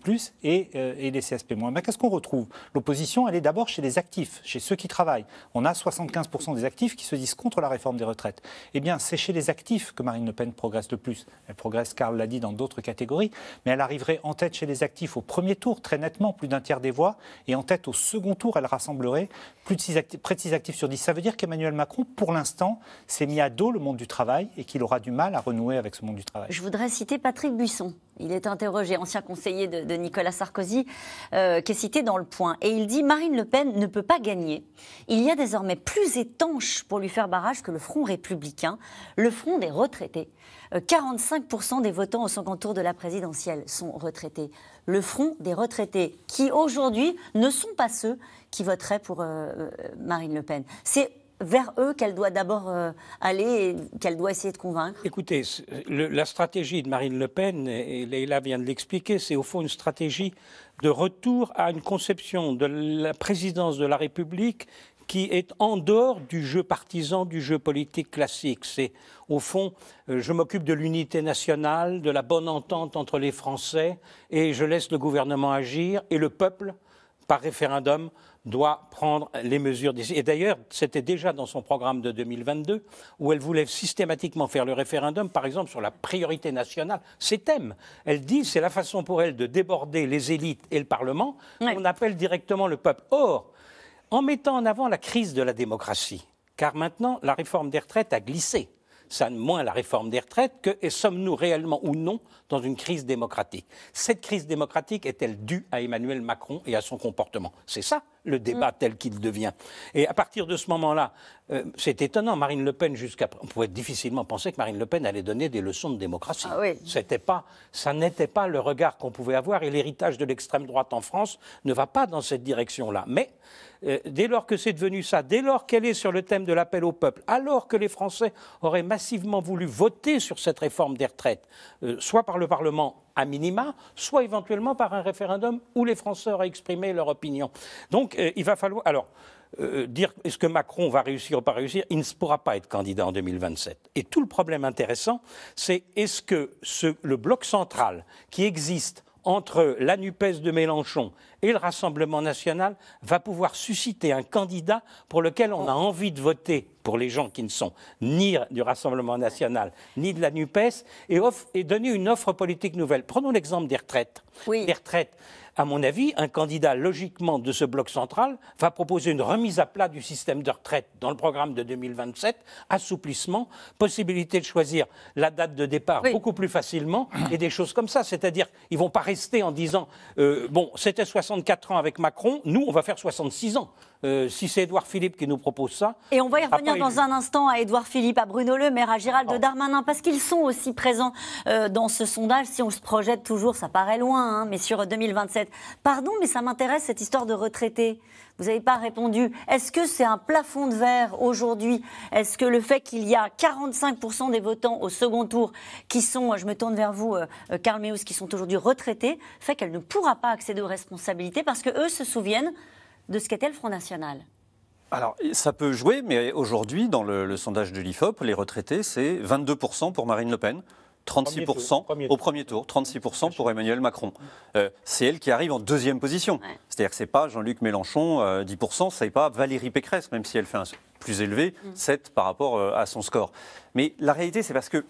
B: et, euh, et les CSP-. Mais qu'est-ce qu'on retrouve L'opposition, elle est d'abord chez les actifs, chez ceux qui travaillent. On a 75% des actifs qui se disent contre la réforme des retraites. Eh bien, c'est chez les actifs que Marine Le Pen progresse le plus. Elle progresse, Karl l'a dit, dans d'autres catégories, mais elle arriverait en tête chez les actifs au premier tour, très nettement, plus d'un tiers des voix, et en tête au second tour, elle rassemblerait plus de actifs, près de 6 actifs sur 10. Ça veut dire qu'Emmanuel Macron, pour l'instant, s'est mis à dos le monde du travail et qu'il aura du mal à renouer avec ce monde du travail.
A: Je voudrais citer Patrick Buisson. Il est interrogé, ancien conseiller de, Nicolas Sarkozy, euh, qui est cité dans Le Point. Et il dit Marine Le Pen ne peut pas gagner. Il y a désormais plus étanche pour lui faire barrage que le Front républicain, le Front des retraités. 45% euh, des votants au second tour de la présidentielle sont retraités le front des retraités, qui aujourd'hui ne sont pas ceux qui voteraient pour euh, euh, Marine Le Pen. C'est vers eux qu'elle doit d'abord euh, aller et qu'elle doit essayer de convaincre
E: Écoutez, la stratégie de Marine Le Pen, et Leïla vient de l'expliquer, c'est au fond une stratégie de retour à une conception de la présidence de la République qui est en dehors du jeu partisan, du jeu politique classique. C'est, au fond, euh, je m'occupe de l'unité nationale, de la bonne entente entre les Français, et je laisse le gouvernement agir, et le peuple, par référendum, doit prendre les mesures. Et d'ailleurs, c'était déjà dans son programme de 2022 où elle voulait systématiquement faire le référendum, par exemple, sur la priorité nationale. Ces thèmes, elle dit, c'est la façon pour elle de déborder les élites et le Parlement. On appelle directement le peuple. Or, en mettant en avant la crise de la démocratie, car maintenant la réforme des retraites a glissé. Ça moins la réforme des retraites que sommes-nous réellement ou non dans une crise démocratique Cette crise démocratique est-elle due à Emmanuel Macron et à son comportement C'est ça le mm. débat tel qu'il devient. Et à partir de ce moment-là, euh, c'est étonnant, Marine Le Pen, jusqu'à. On pouvait difficilement penser que Marine Le Pen allait donner des leçons de démocratie. Ah C'était pas, ça n'était pas le regard qu'on pouvait avoir et l'héritage de l'extrême droite en France ne va pas dans cette direction-là. Mais euh, dès lors que c'est devenu ça, dès lors qu'elle est sur le thème de l'appel au peuple, alors que les Français auraient massivement voulu voter sur cette réforme des retraites, euh, soit par le Parlement, à minima, soit éventuellement par un référendum où les Français auraient exprimé leur opinion. Donc euh, il va falloir. Alors. Euh, dire est-ce que Macron va réussir ou pas réussir, il ne pourra pas être candidat en 2027. Et tout le problème intéressant, c'est est-ce que le bloc central qui existe entre la NUPES de Mélenchon et le Rassemblement national va pouvoir susciter un candidat pour lequel on a envie de voter pour les gens qui ne sont ni du Rassemblement national ni de la NUPES et, et donner une offre politique nouvelle. Prenons l'exemple des retraites. Oui. Les retraites à mon avis, un candidat logiquement de ce bloc central va proposer une remise à plat du système de retraite dans le programme de 2027, assouplissement, possibilité de choisir la date de départ beaucoup plus facilement et des choses comme ça. C'est-à-dire, ils vont pas rester en disant, euh, bon, c'était 64 ans avec Macron, nous, on va faire 66 ans. Euh, si c'est Edouard Philippe qui nous propose ça.
A: Et on va y revenir dans un instant à Édouard Philippe, à Bruno Le Maire, à Gérald de Darmanin, parce qu'ils sont aussi présents euh, dans ce sondage. Si on se projette toujours, ça paraît loin, hein, mais sur 2027. Pardon, mais ça m'intéresse cette histoire de retraités. Vous n'avez pas répondu. Est-ce que c'est un plafond de verre aujourd'hui Est-ce que le fait qu'il y a 45% des votants au second tour qui sont, je me tourne vers vous, Carl euh, Meus, qui sont aujourd'hui retraités, fait qu'elle ne pourra pas accéder aux responsabilités parce qu'eux se souviennent de ce qu'était le Front National
C: alors, ça peut jouer, mais aujourd'hui, dans le, sondage de l'IFOP, les retraités, c'est 22% pour Marine Le Pen, 36% au premier tour, 36% pour Emmanuel Macron. Euh, c'est elle qui arrive en deuxième position. C'est-à-dire que ce n'est pas Jean-Luc Mélenchon, 10%, euh, c'est pas Valérie Pécresse, même si elle fait un plus élevé, 7 mm. par rapport euh, à son score. Mais la réalité, c'est parce que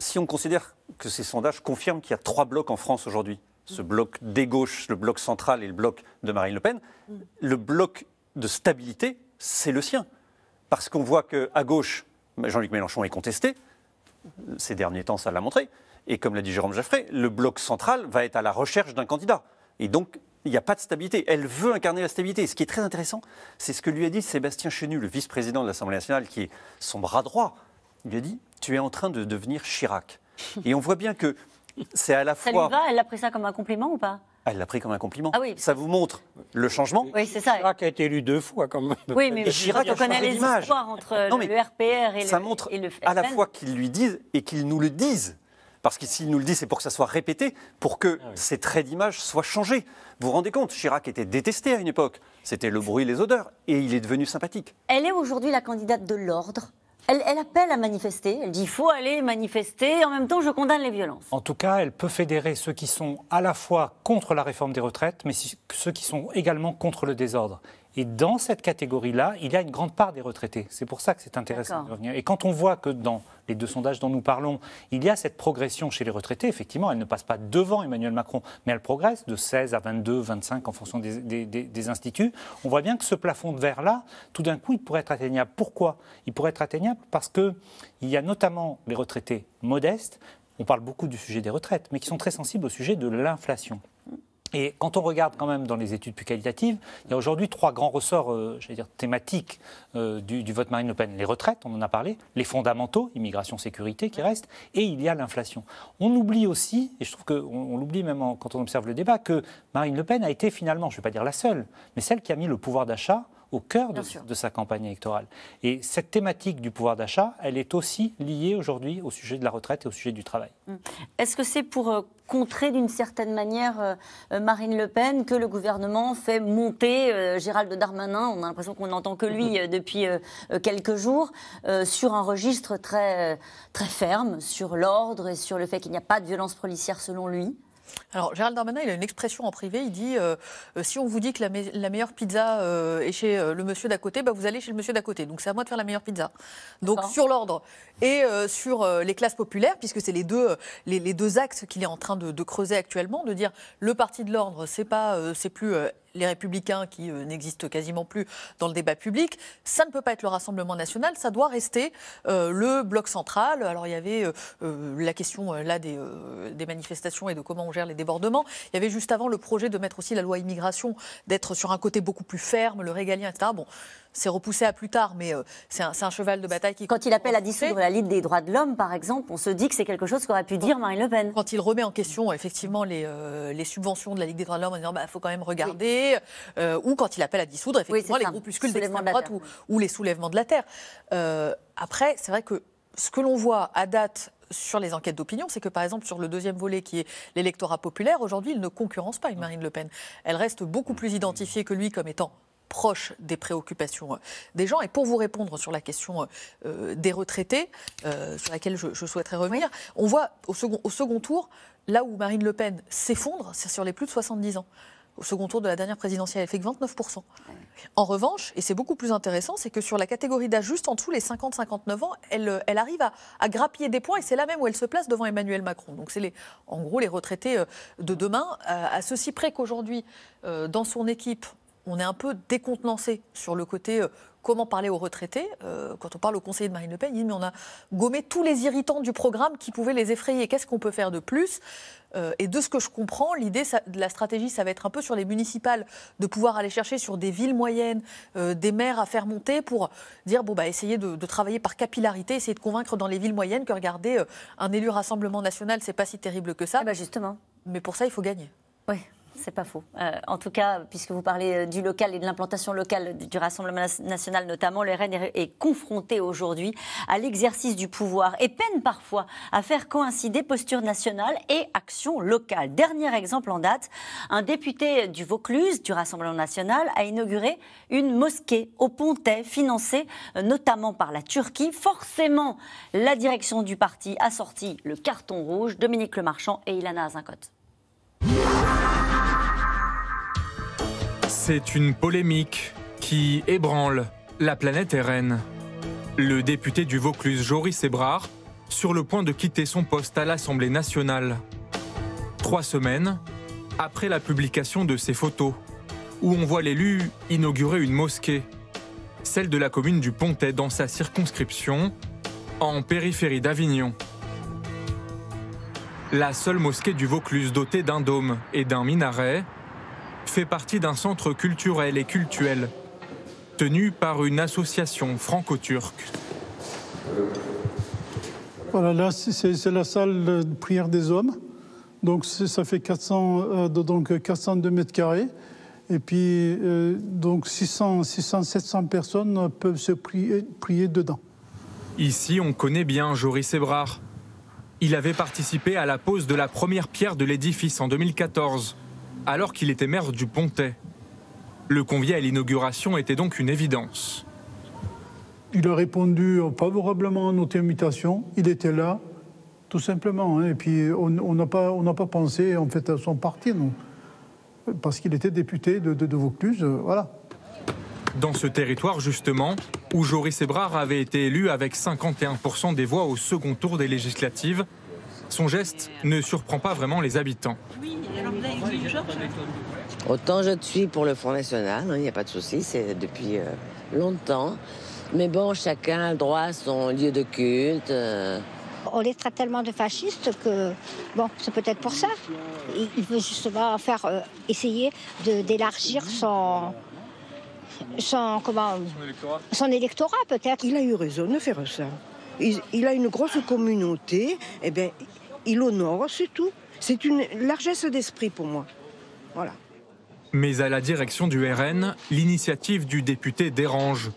C: si on considère que ces sondages confirment qu'il y a trois blocs en France aujourd'hui, ce bloc des gauches, le bloc central et le bloc de Marine Le Pen, le bloc de stabilité, c'est le sien. Parce qu'on voit qu'à gauche, Jean-Luc Mélenchon est contesté, ces derniers temps ça l'a montré, et comme l'a dit Jérôme Jaffré, le bloc central va être à la recherche d'un candidat. Et donc, il n'y a pas de stabilité. Elle veut incarner la stabilité. Et ce qui est très intéressant, c'est ce que lui a dit Sébastien Chenu, le vice-président de l'Assemblée nationale, qui est son bras droit. Il lui a dit Tu es en train de devenir Chirac. Et on voit bien que c'est à la ça fois. va
A: Elle l'a pris ça comme un compliment ou pas
C: elle l'a pris comme un compliment. Ah oui. Ça vous montre le changement. Oui, c'est ça. Chirac a été élu deux fois, quand Oui, mais Chirac on connaît les histoires
A: entre le RPR et
C: ça le, montre à la fois qu'ils lui disent et qu'ils nous le disent. Parce que s'il nous le disent, c'est pour que ça soit répété, pour que ah ces traits d'image soient changés. Vous vous rendez compte, Chirac était détesté à une époque. C'était le bruit, les odeurs, et il est devenu sympathique.
A: Elle est aujourd'hui la candidate de l'ordre elle, appelle à manifester, elle dit il faut aller manifester, en même temps je condamne les violences.
B: En tout cas, elle peut fédérer ceux qui sont à la fois contre la réforme des retraites, mais ceux qui sont également contre le désordre. Et dans cette catégorie-là, il y a une grande part des retraités. C'est pour ça que c'est intéressant de revenir. Et quand on voit que dans les deux sondages dont nous parlons, il y a cette progression chez les retraités, effectivement, elle ne passe pas devant Emmanuel Macron, mais elle progresse de 16 à 22, 25 en fonction des, instituts. On voit bien que ce plafond de verre-là, tout d'un coup, il pourrait être atteignable. Pourquoi Il pourrait être atteignable parce qu'il y a notamment les retraités modestes, on parle beaucoup du sujet des retraites, mais qui sont très sensibles au sujet de l'inflation. Et quand on regarde quand même dans les études plus qualitatives, il y a aujourd'hui trois grands ressorts, euh, je vais dire, thématiques euh, du, vote Marine Le Pen. Les retraites, on en a parlé, les fondamentaux, immigration, sécurité qui restent, et il y a l'inflation. On oublie aussi, et je trouve qu'on l'oublie même quand on observe le débat, que Marine Le Pen a été finalement, je ne vais pas dire la seule, mais celle qui a mis le pouvoir d'achat au cœur de, sa campagne électorale. Et cette thématique du pouvoir d'achat, elle est aussi liée aujourd'hui au sujet de la retraite et au sujet du travail.
A: Mm. Est-ce que c'est pour euh, contrer d'une certaine manière euh, euh, Marine Le Pen que le gouvernement fait monter Gérald Darmanin On a l'impression qu'on n'entend que lui mm-hmm. depuis quelques jours sur un registre très, très ferme sur l'ordre et
D: sur le fait qu'il n'y a pas de violence policière selon lui alors Gérald Darmanin, il a une expression en privé, il dit euh, euh, si on vous dit que la, meilleure pizza euh, est chez le monsieur d'à côté, bah, vous allez chez le monsieur d'à côté. Donc c'est à moi de faire la meilleure pizza. Donc sur l'ordre et sur les classes populaires, puisque c'est les deux, les, deux axes qu'il est en train de, creuser actuellement, de dire le parti de l'ordre, c'est pas, c'est plus les républicains qui euh, n'existent quasiment plus dans le débat public, ça ne peut pas être le Rassemblement national, ça doit rester euh, le bloc central. Alors il y avait euh, la question là des, manifestations et de comment on gère les débordements. Il y avait juste avant le projet de mettre aussi la loi immigration, d'être sur un côté beaucoup plus ferme, le régalien, etc. Bon, c'est repoussé à plus tard, mais c'est un, cheval de bataille qui... Quand il appelle à dissoudre la Ligue des droits de l'homme, par exemple, on se dit que c'est quelque chose qu'aurait pu dire Marine Le Pen. Quand il remet en question effectivement les, subventions de la Ligue des droits de l'homme en disant il bah, faut quand même regarder. Euh, ou quand il appelle à dissoudre effectivement les groupuscules d'extrême droite ou, les soulèvements de la terre. Euh, après, c'est vrai que ce que l'on voit à date sur les enquêtes d'opinion, c'est que par exemple sur le deuxième volet qui est l'électorat populaire, aujourd'hui il ne concurrence pas une Marine Le Pen. Elle reste beaucoup plus identifiée que lui comme étant proche des préoccupations euh, des gens. Et pour vous répondre sur la question des retraités, sur laquelle je, souhaiterais revenir, on voit au second tour, là où Marine Le Pen s'effondre, c'est sur les plus de 70 ans au second tour de la dernière présidentielle. Elle fait que 29%. En revanche, et c'est beaucoup plus intéressant, c'est que sur la catégorie d'âge juste en dessous, les 50-59 ans, elle, euh, arrive à, grappiller des points et c'est là même où elle se place devant Emmanuel Macron. Donc c'est en gros les retraités euh, de demain, euh, à, ceci près qu'aujourd'hui, dans son équipe, on est un peu décontenancé sur le côté comment parler aux retraités euh, Quand on parle au conseiller de Marine Le Pen, il dit mais on a gommé tous les irritants du programme qui pouvaient les effrayer. Qu'est-ce qu'on peut faire de plus euh, Et de ce que je comprends, l'idée de la stratégie, ça va être un peu sur les municipales, de pouvoir aller chercher sur des villes moyennes, euh, des maires à faire monter pour dire bon bah essayer de, travailler par capillarité, essayer de convaincre dans les villes moyennes que regardez un élu Rassemblement National, c'est pas si terrible que ça. Eh ben, justement. Mais pour ça, il faut gagner. Oui. C'est pas faux. Euh, en
A: tout cas, puisque vous parlez euh, du local et de l'implantation locale du Rassemblement national notamment, le RN est, confronté aujourd'hui à l'exercice du pouvoir et peine parfois à faire coïncider posture nationale et action locale. Dernier exemple en date, un député du Vaucluse du Rassemblement national a inauguré une mosquée au Pontet, financée euh, notamment par la Turquie. Forcément, la direction du parti a sorti le carton rouge. Dominique Lemarchand et Ilana Azincote.
H: C'est une polémique qui ébranle la planète RN. Le député du Vaucluse Joris Ebrard, sur le point de quitter son poste à l'Assemblée nationale. Trois semaines après la publication de ces photos, où on voit l'élu inaugurer une mosquée, celle de la commune du Pontet dans sa circonscription, en périphérie d'Avignon. La seule mosquée du Vaucluse dotée d'un dôme et d'un minaret, fait partie d'un centre culturel et cultuel, tenu par une association franco-turque.
C: Voilà, là, c'est la salle de
B: prière des hommes. Donc, ça fait 400, euh, donc 402 mètres carrés. Et puis, euh, donc 600, 600, 700 personnes peuvent se euh,
F: prier, dedans.
H: Ici, on connaît bien Joris Ebrard. Il avait participé à la pose de la première pierre de l'édifice en 2014 alors qu'il était maire du Pontet. Le convié à l'inauguration était donc une évidence.
B: Il a répondu favorablement à notre invitation. Il était là, tout simplement. Hein. Et puis, on n'a pas, pensé, en fait, à son parti, Parce qu'il était
H: député de, Vaucluse, euh, voilà. Dans ce territoire, justement, où Joris Ebrard avait été élu avec 51% des voix au second tour des législatives, son geste ne surprend pas vraiment les habitants.
G: Hein.
H: Autant
A: je suis pour le Front National, hein, il n'y a pas de souci, c'est depuis euh, longtemps. Mais bon, chacun a le droit à son lieu de culte. Euh. On les traite tellement de fascistes que, bon, c'est peut-être pour ça. Il veut justement faire, euh, essayer d'élargir son, son, comment, son électorat,
E: peut-être. Il a eu raison de faire ça. Il, a une grosse communauté, et eh bien,
B: il honore, c'est tout. C'est une largesse d'esprit pour moi. Voilà.
H: Mais à la direction du RN, l'initiative du député dérange,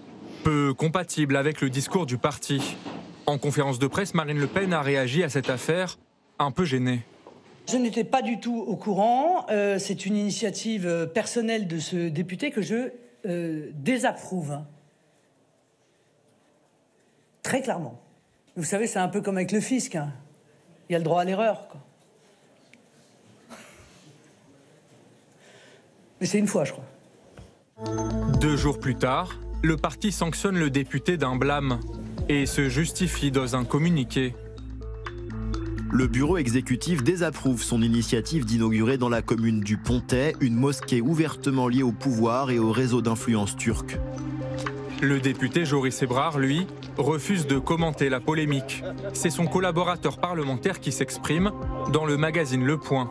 H: peu compatible avec le discours du parti. En conférence de presse, Marine Le Pen a réagi à cette affaire un peu gênée.
B: Je n'étais pas du tout au courant. Euh, c'est une initiative euh, personnelle de ce député que je euh, désapprouve. Très clairement. Vous savez, c'est un peu comme avec le fisc. Hein il y a le droit à l'erreur. Mais c'est une fois, je crois.
H: Deux jours plus tard, le parti sanctionne le député d'un blâme et se justifie dans un communiqué.
F: Le bureau exécutif désapprouve son initiative d'inaugurer dans la commune du Pontet une mosquée ouvertement liée au pouvoir et au réseau d'influence turc.
H: Le député Joris Ebrard, lui, refuse de commenter la polémique. C'est son collaborateur parlementaire qui s'exprime dans le magazine Le Point.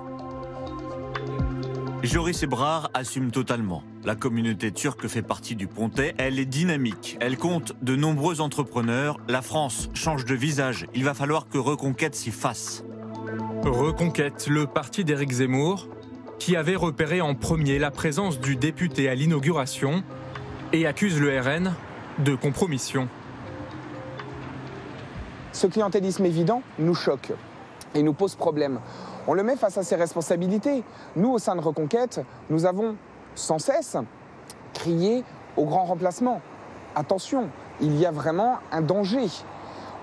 H: Joris Ebrard assume totalement. La communauté turque fait partie du Pontet. Elle est dynamique. Elle compte de nombreux entrepreneurs. La France change de visage. Il va falloir que Reconquête s'y fasse. Reconquête, le parti d'Éric Zemmour, qui avait repéré en premier la présence du député à l'inauguration et accuse le RN de compromission.
I: Ce clientélisme évident nous choque et nous pose problème. On le met face à ses responsabilités. Nous, au sein de Reconquête, nous avons sans cesse crié au grand remplacement. Attention, il y a vraiment un danger.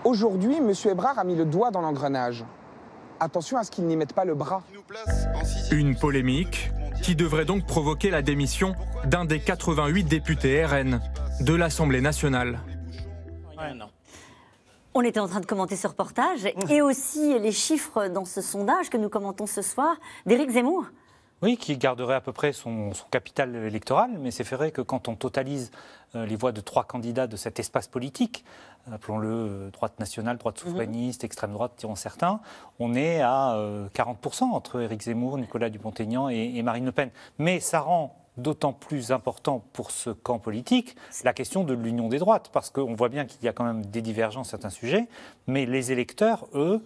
I: Aujourd'hui, M. Ebrard a mis le doigt dans l'engrenage. Attention à ce qu'il n'y mette pas le bras.
H: Une polémique qui devrait donc provoquer la démission d'un des 88 députés RN de l'Assemblée nationale.
A: On était en train de commenter ce reportage ah. et aussi les chiffres dans ce sondage que nous commentons ce soir d'Éric Zemmour.
B: Oui, qui garderait à peu près son, capital électoral, mais c'est vrai que quand on totalise euh, les voix de trois candidats de cet espace politique, euh, appelons-le euh, droite nationale, droite mhm. souverainiste, extrême droite, tirons certains, on est à 40% entre Éric Zemmour, Nicolas Dupont-Aignan et, et Marine Le Pen. Mais ça rend d'autant plus important pour ce camp politique la question de l'union des droites, parce qu'on voit bien qu'il y a quand même des divergences sur certains sujets, mais les électeurs, eux,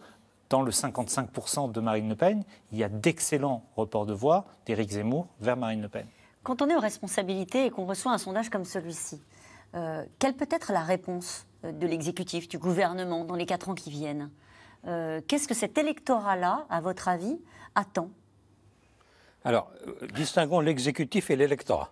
B: dans le 55% de Marine Le Pen, il y a d'excellents reports de voix d'Éric Zemmour vers Marine Le Pen.
A: Quand on est aux responsabilités et qu'on reçoit un sondage comme celui-ci, euh, quelle peut être la réponse euh, de l'exécutif, du gouvernement dans les quatre ans qui viennent euh, Qu'est-ce que cet électorat-là, à votre avis, attend
E: alors, euh, distinguons l'exécutif et l'électorat.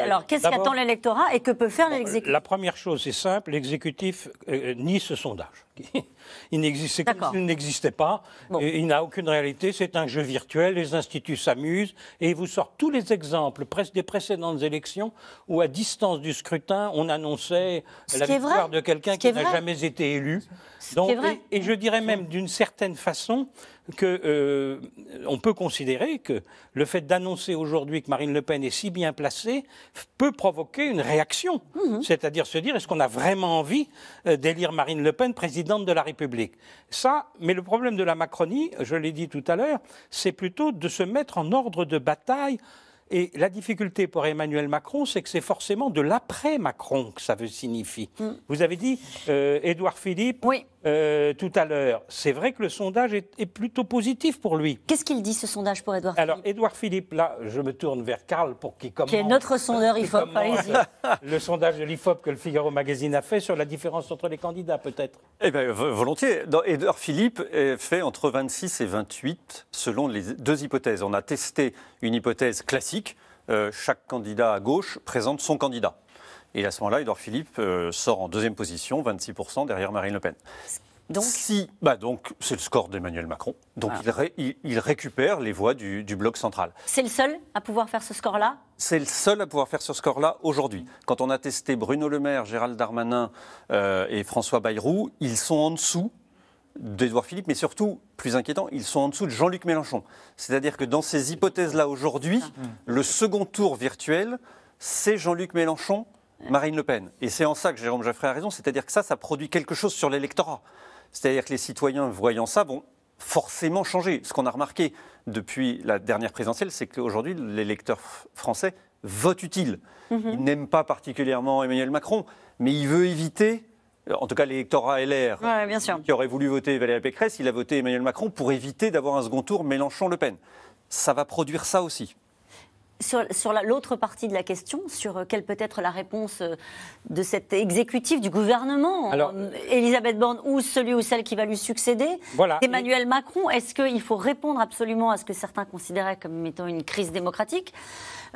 E: alors, qu'est-ce qu'attend
A: l'électorat et que peut faire l'exécutif
E: La première chose, c'est simple, l'exécutif euh, euh, nie ce sondage. il n'existait pas, il n'a aucune réalité, c'est un jeu virtuel, les instituts s'amusent, et ils vous sortent tous les exemples des précédentes élections où, à distance du scrutin, on annonçait la victoire de quelqu'un qui, n'a jamais été élu. et je dirais même, d'une certaine façon, que euh, on peut considérer que le fait d'annoncer aujourd'hui que Marine Le Pen est si bien placée peut provoquer une réaction, mhm. c'est-à-dire se dire est-ce qu'on a vraiment envie euh, d'élire Marine Le Pen présidente de la République Ça, mais le problème de la Macronie, je l'ai dit tout à l'heure, c'est plutôt de se mettre en ordre de bataille. Et la difficulté pour Emmanuel Macron, c'est que c'est forcément de l'après-Macron que ça veut signifier. Mm. Vous avez dit, euh, Édouard Philippe, oui. Euh, tout à l'heure, c'est vrai que le sondage est, plutôt positif pour lui. Qu'est-ce qu'il dit ce
A: sondage pour Édouard
E: Philippe Alors, Édouard Philippe, là, je me tourne vers Karl pour qu'il commence. Qui est notre sondeur IFOP allez-y. Le sondage de l'IFOP que le Figaro Magazine a fait sur la différence entre les candidats, peut-être
C: Eh bien, volontiers. Dans Philippe est fait entre 26 et 28 selon les deux hypothèses. On a testé une hypothèse classique. Euh, chaque candidat à gauche présente son candidat. Et à ce moment-là, Edouard Philippe euh, sort en deuxième position, 26% derrière Marine Le Pen. Donc, si, bah donc c'est le score d'Emmanuel Macron. Donc il, il, récupère les voix du, bloc central.
A: C'est le seul à pouvoir faire ce score-là
C: c'est le seul à pouvoir faire ce score-là aujourd'hui. Quand on a testé Bruno Le Maire, Gérald Darmanin euh, et François Bayrou, ils sont en dessous d'Edouard Philippe, mais surtout, plus inquiétant, ils sont en dessous de Jean-Luc Mélenchon. C'est-à-dire que dans ces hypothèses-là aujourd'hui, ah. le second tour virtuel, c'est Jean-Luc Mélenchon Marine Le Pen. Et c'est en ça que Jérôme Jaffray a raison, c'est-à-dire que ça, ça produit quelque chose sur l'électorat. C'est-à-dire que les citoyens, voyant ça, vont forcément changer. Ce qu'on a remarqué depuis la dernière présidentielle, c'est qu'aujourd'hui, l'électeur français vote utile. Mhm. Il n'aime pas particulièrement Emmanuel Macron, mais il veut éviter en tout cas l'électorat LR, bien qui aurait voulu voter Valérie Pécresse, il a voté Emmanuel Macron pour éviter d'avoir un second tour Mélenchon-Le Pen. Ça va produire ça aussi
A: sur, l'autre partie de la question, sur euh, quelle peut être la réponse euh, de cet exécutif, du gouvernement, euh, Elisabeth Borne ou celui ou celle qui va lui succéder, Emmanuel Macron, est-ce qu'il faut répondre absolument à ce que certains considéraient comme étant une crise démocratique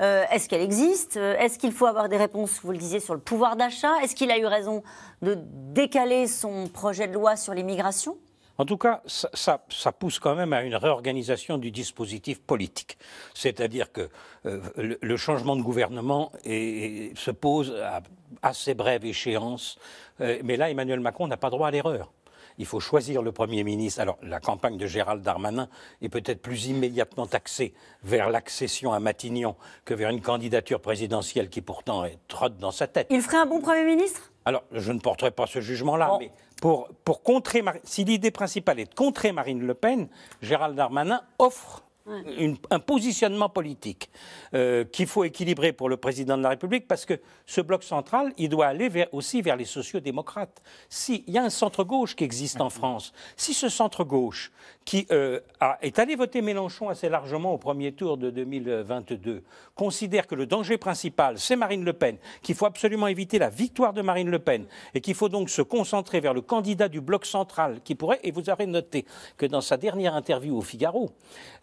A: Est-ce qu'elle existe Est-ce qu'il faut avoir des réponses, vous le disiez, sur le pouvoir d'achat Est-ce qu'il a eu raison de décaler son projet de loi sur l'immigration
E: en tout cas, ça, pousse quand même à une réorganisation du dispositif politique. C'est-à-dire que euh, le, changement de gouvernement se pose à assez brève échéance. Euh, mais là, Emmanuel Macron n'a pas droit à l'erreur il faut choisir le Premier ministre. Alors, la campagne de Gérald Darmanin est peut-être plus immédiatement axée vers l'accession à Matignon que vers une candidature présidentielle qui pourtant trotte dans sa tête.
A: Il ferait un bon Premier ministre
E: alors, je ne porterai pas ce jugement-là, mais pour, pour contrer, si l'idée principale est de contrer Marine Le Pen, Gérald Darmanin offre un positionnement politique euh, qu'il faut équilibrer pour le président de la République parce que ce bloc central, il doit aller vers, aussi vers les sociodémocrates. S'il y a un centre-gauche qui existe en France, si ce centre-gauche qui euh, a, est allé voter Mélenchon assez largement au premier tour de 2022 considère que le danger principal, c'est Marine Le Pen, qu'il faut absolument éviter la victoire de Marine Le Pen et qu'il faut donc se concentrer vers le candidat du bloc central qui pourrait, et vous aurez noté que dans sa dernière interview au Figaro,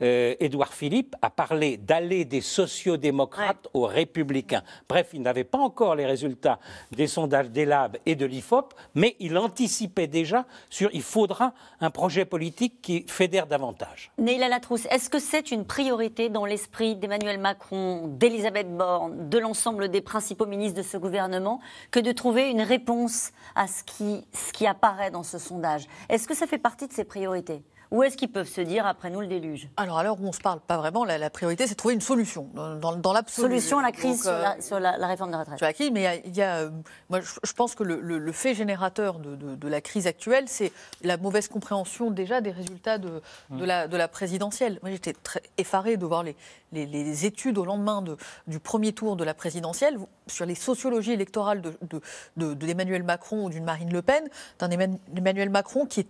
E: euh, euh, Édouard Philippe a parlé d'aller des sociodémocrates aux républicains. Bref, il n'avait pas encore les résultats des sondages des et de l'IFOP, mais il anticipait déjà sur il faudra un projet politique qui fédère davantage.
A: Néila Latrousse, est-ce que c'est une priorité dans l'esprit d'Emmanuel Macron, d'Elisabeth Borne, de l'ensemble des principaux ministres de ce gouvernement que de trouver une réponse à ce qui, ce qui apparaît dans ce sondage Est-ce que ça fait partie de ses priorités où est-ce qu'ils peuvent se dire après nous le déluge
D: Alors alors où on se parle, pas vraiment. La, priorité, c'est de trouver une solution dans, dans, Solution à la crise sur, la, euh, la, la, réforme des retraite. Sur la crise, mais il y a, euh, moi, je, pense que le, fait générateur de, la crise actuelle, c'est la mauvaise compréhension déjà des résultats mmh. de, la, de la présidentielle. Moi, j'étais très effarée de voir les, les, études au lendemain de, du premier tour de la présidentielle sur les sociologies électorales de, d'Emmanuel Macron ou d'une Marine Le Pen, d'un Emmanuel Macron qui est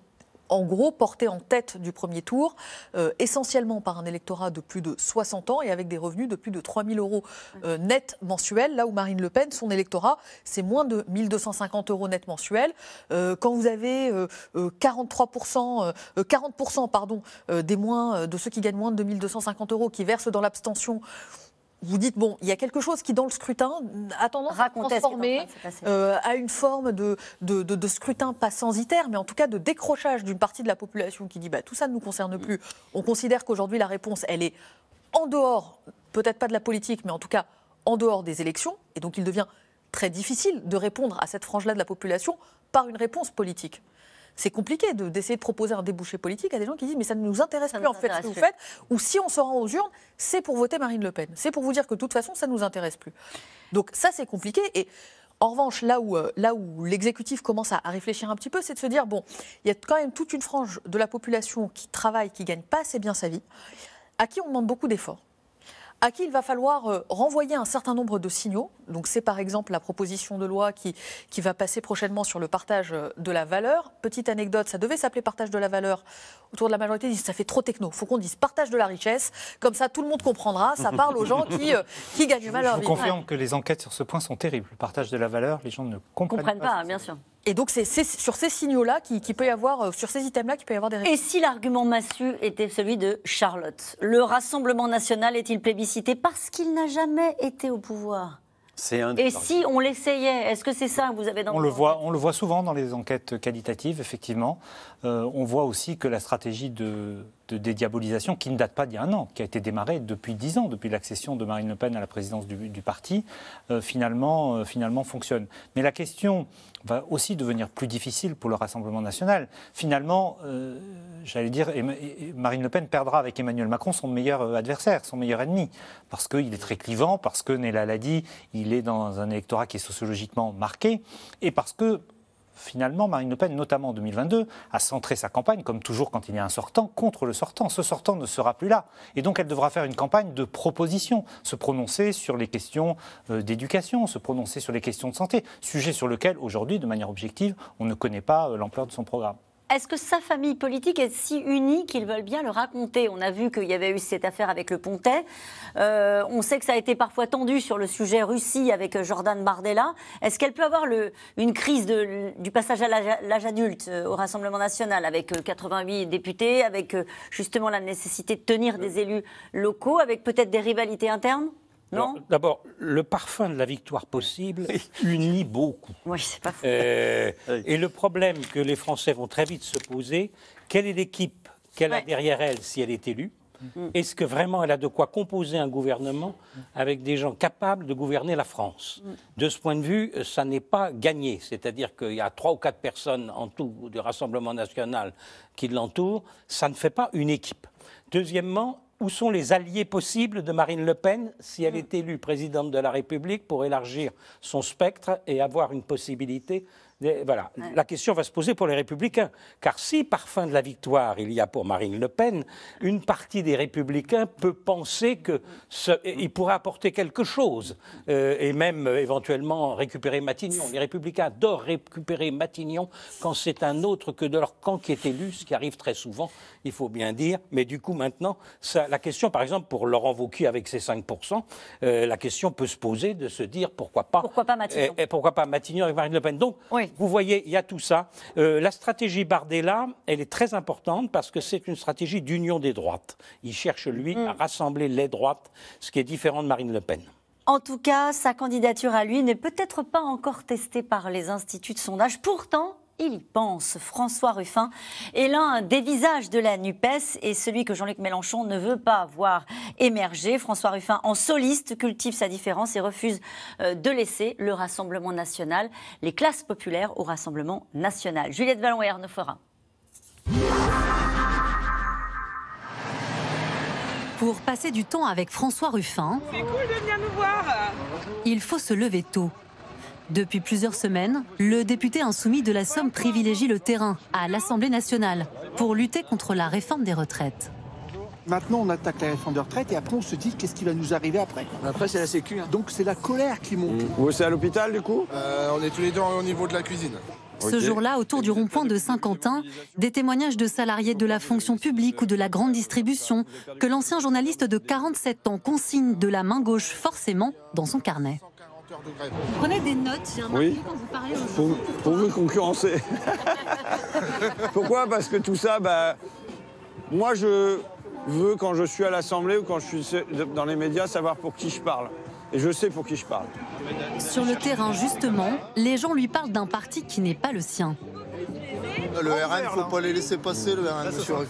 D: en gros porté en tête du premier tour, euh, essentiellement par un électorat de plus de 60 ans et avec des revenus de plus de 3 000 euros euh, net mensuels, là où Marine Le Pen, son électorat, c'est moins de 1 250 euros net mensuels. Euh, quand vous avez 43%, 40% pardon, des moins, de ceux qui gagnent moins de 2 250 euros qui versent dans l'abstention, vous dites, bon, il y a quelque chose qui, dans le scrutin, a tendance à se transformer euh, à une forme de, scrutin, pas censitaire, mais en tout cas de décrochage d'une partie de la population qui dit, bah, tout ça ne nous concerne plus. On considère qu'aujourd'hui, la réponse, elle est en dehors, peut-être pas de la politique, mais en tout cas en dehors des élections. Et donc, il devient très difficile de répondre à cette frange-là de la population par une réponse politique c'est compliqué d'essayer de, proposer un débouché politique à des gens qui disent mais ça ne nous intéresse plus en fait ce que vous faites, ou si on se rend aux urnes, c'est pour voter Marine Le Pen. C'est pour vous dire que de toute façon, ça ne nous intéresse plus. Donc ça, c'est compliqué. Et en revanche, là où, euh, là où l'exécutif commence à, réfléchir un petit peu, c'est de se dire, bon, il y a quand même toute une frange de la population qui travaille, qui gagne pas assez bien sa vie, à qui on demande beaucoup d'efforts à qui il va falloir euh, renvoyer un certain nombre de signaux. Donc c'est par exemple la proposition de loi qui, qui va passer prochainement sur le partage euh, de la valeur. Petite anecdote, ça devait s'appeler partage de la valeur. Autour de la majorité, ils disent ça fait trop techno. Il faut qu'on dise partage de la richesse. Comme ça, tout le monde comprendra. Ça parle aux gens qui, euh, qui gagnent mal la valeur. Je vous confirme que
B: les enquêtes sur ce point sont terribles. Le partage de la valeur, les gens ne
D: comprennent, comprennent pas bien sûr. Et donc, c'est sur ces signaux-là qui, peut y avoir, euh, sur ces items-là, qu'il peut y avoir des réponses. Et si l'argument
A: massu était celui de Charlotte Le Rassemblement national est-il plébiscité parce qu'il n'a jamais été au pouvoir
B: C'est un Et si
A: on l'essayait, est-ce que c'est ça que vous avez dans on le voit,
B: On le voit souvent dans les enquêtes qualitatives, effectivement. Euh, on voit aussi que la stratégie de de dédiabolisation qui ne date pas d'il y a un an, qui a été démarrée depuis dix ans, depuis l'accession de Marine Le Pen à la présidence du, parti, euh, finalement, euh, finalement fonctionne. Mais la question va aussi devenir plus difficile pour le Rassemblement national. Finalement, euh, j'allais dire, Marine Le Pen perdra avec Emmanuel Macron son meilleur adversaire, son meilleur ennemi, parce qu'il est très clivant, parce que Nella l'a dit, il est dans un électorat qui est sociologiquement marqué, et parce que finalement Marine Le Pen, notamment en 2022, a centré sa campagne, comme toujours quand il y a un sortant, contre le sortant. Ce sortant ne sera plus là. Et donc elle devra faire une campagne de proposition, se prononcer sur les questions euh, d'éducation, se prononcer sur les questions de santé, sujet sur lequel aujourd'hui, de manière objective, on ne connaît pas euh, l'ampleur de son programme.
A: Est-ce que sa famille politique est si unie qu'ils veulent bien le raconter On a vu qu'il y avait eu cette affaire avec le Pontet. Euh, on sait que ça a été parfois tendu sur le sujet Russie avec Jordan Bardella. Est-ce qu'elle peut avoir une crise du passage à l'âge adulte euh, au Rassemblement national avec 88 euh, députés, avec justement la nécessité de tenir des élus locaux, avec peut-être des rivalités internes non
E: D'abord, le parfum de la victoire possible unit beaucoup. Oui, c'est euh, Et le problème que les Français vont très vite se poser, quelle est l'équipe qu'elle a derrière elle si elle est élue mm. Est-ce que vraiment elle a de quoi composer un gouvernement avec des gens capables de gouverner la France mm. De ce point de vue, ça n'est pas gagné. C'est-à-dire qu'il y a trois ou quatre personnes en tout du Rassemblement national qui l'entourent. Ça ne fait pas une équipe. Deuxièmement, où sont les alliés possibles de Marine Le Pen si elle hmm. est élue présidente de la République pour élargir son spectre et avoir une possibilité voilà. La question va se poser pour les Républicains. Car si, par fin de la victoire, il y a pour Marine Le Pen, une partie des Républicains peut penser qu'il pourrait apporter quelque chose euh, et même euh, éventuellement récupérer Matignon. Les Républicains adorent récupérer Matignon quand c'est un autre que de leur camp qui est élu, ce qui arrive très souvent, il faut bien dire. Mais du coup, maintenant, la question, par exemple, pour Laurent Wauquiez avec ses 5%, euh, la question peut se poser de se dire pourquoi pas. Pourquoi pas Matignon et, pourquoi pas Matignon avec Marine Le Pen. Donc, vous voyez, il y a tout ça. Euh, la stratégie Bardella, elle est très importante parce que c'est une stratégie d'union des droites. Il cherche, lui, mm. à rassembler les droites, ce qui est différent de Marine Le Pen.
A: En tout cas, sa candidature à lui n'est peut-être pas encore testée par les instituts de sondage. Pourtant, il y pense. François Ruffin est l'un des visages de la NUPES et celui que Jean-Luc Mélenchon ne veut pas voir émerger. François Ruffin, en soliste, cultive sa différence et refuse euh, de laisser le Rassemblement national, les classes populaires au Rassemblement national. Juliette Vallon et Arnaud
G: Pour passer du temps avec François Ruffin, il faut se lever tôt. Depuis plusieurs semaines, le député insoumis de la Somme privilégie le terrain à l'Assemblée nationale pour lutter contre la réforme des retraites.
I: Maintenant, on attaque la réforme des retraites et après, on se dit qu'est-ce qui va nous arriver après. Après, c'est la Sécu. Hein. Donc, c'est la colère qui monte. Mmh. Vous, c'est à l'hôpital du coup
F: euh, On est tous les deux au niveau de la cuisine.
G: Ce jour-là, autour du rond-point de Saint-Quentin, des témoignages de salariés de la fonction publique ou de la grande distribution que l'ancien journaliste de 47 ans consigne de la main gauche forcément dans son carnet. Vous prenez des notes, j'ai oui. quand vous parlez Pour, pour
I: vous concurrencer. Pourquoi Parce que tout ça, bah, moi je veux quand je suis à l'Assemblée ou quand je suis dans les médias savoir pour qui je parle.
F: Et je sais pour qui je parle.
G: Sur le terrain, justement, les gens lui parlent d'un parti qui n'est pas le sien.
F: Euh, le oh, RN, il faut hein. pas les laisser passer, le RN, sur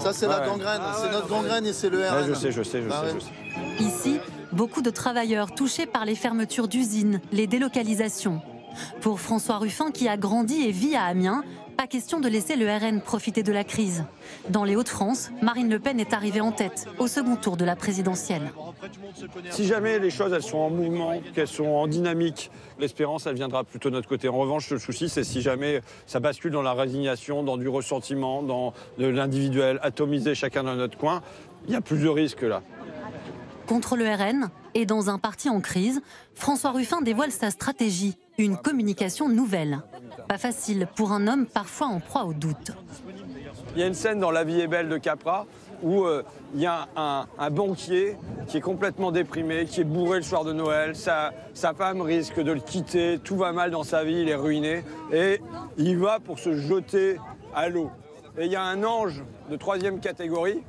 F: Ça, c'est la gangrène. Ah c'est notre gangrène et c'est le RN. Je sais, je sais, ah je sais.
G: Ici, beaucoup de travailleurs touchés par les fermetures d'usines, les délocalisations. Pour François Ruffin, qui a grandi et vit à Amiens, pas question de laisser le RN profiter de la crise. Dans les Hauts-de-France, Marine Le Pen est arrivée en tête au second tour de la présidentielle.
I: Si jamais les choses elles sont en mouvement, qu'elles sont en dynamique, l'espérance viendra plutôt de notre côté. En revanche, le souci c'est si jamais ça bascule dans la résignation, dans du ressentiment, dans de l'individuel, atomisé chacun dans notre coin, il y a plus de risques là.
G: Contre le RN et dans un parti en crise, François Ruffin dévoile sa stratégie une communication nouvelle. Pas facile pour un homme parfois en proie au doute.
I: Il y a une scène dans La vie est belle de Capra où euh, il y a un, banquier qui est complètement déprimé, qui est bourré le soir de Noël, sa, femme risque de le quitter, tout va mal dans sa vie, il est ruiné, et il va pour se jeter à l'eau. Et il y a un ange de troisième catégorie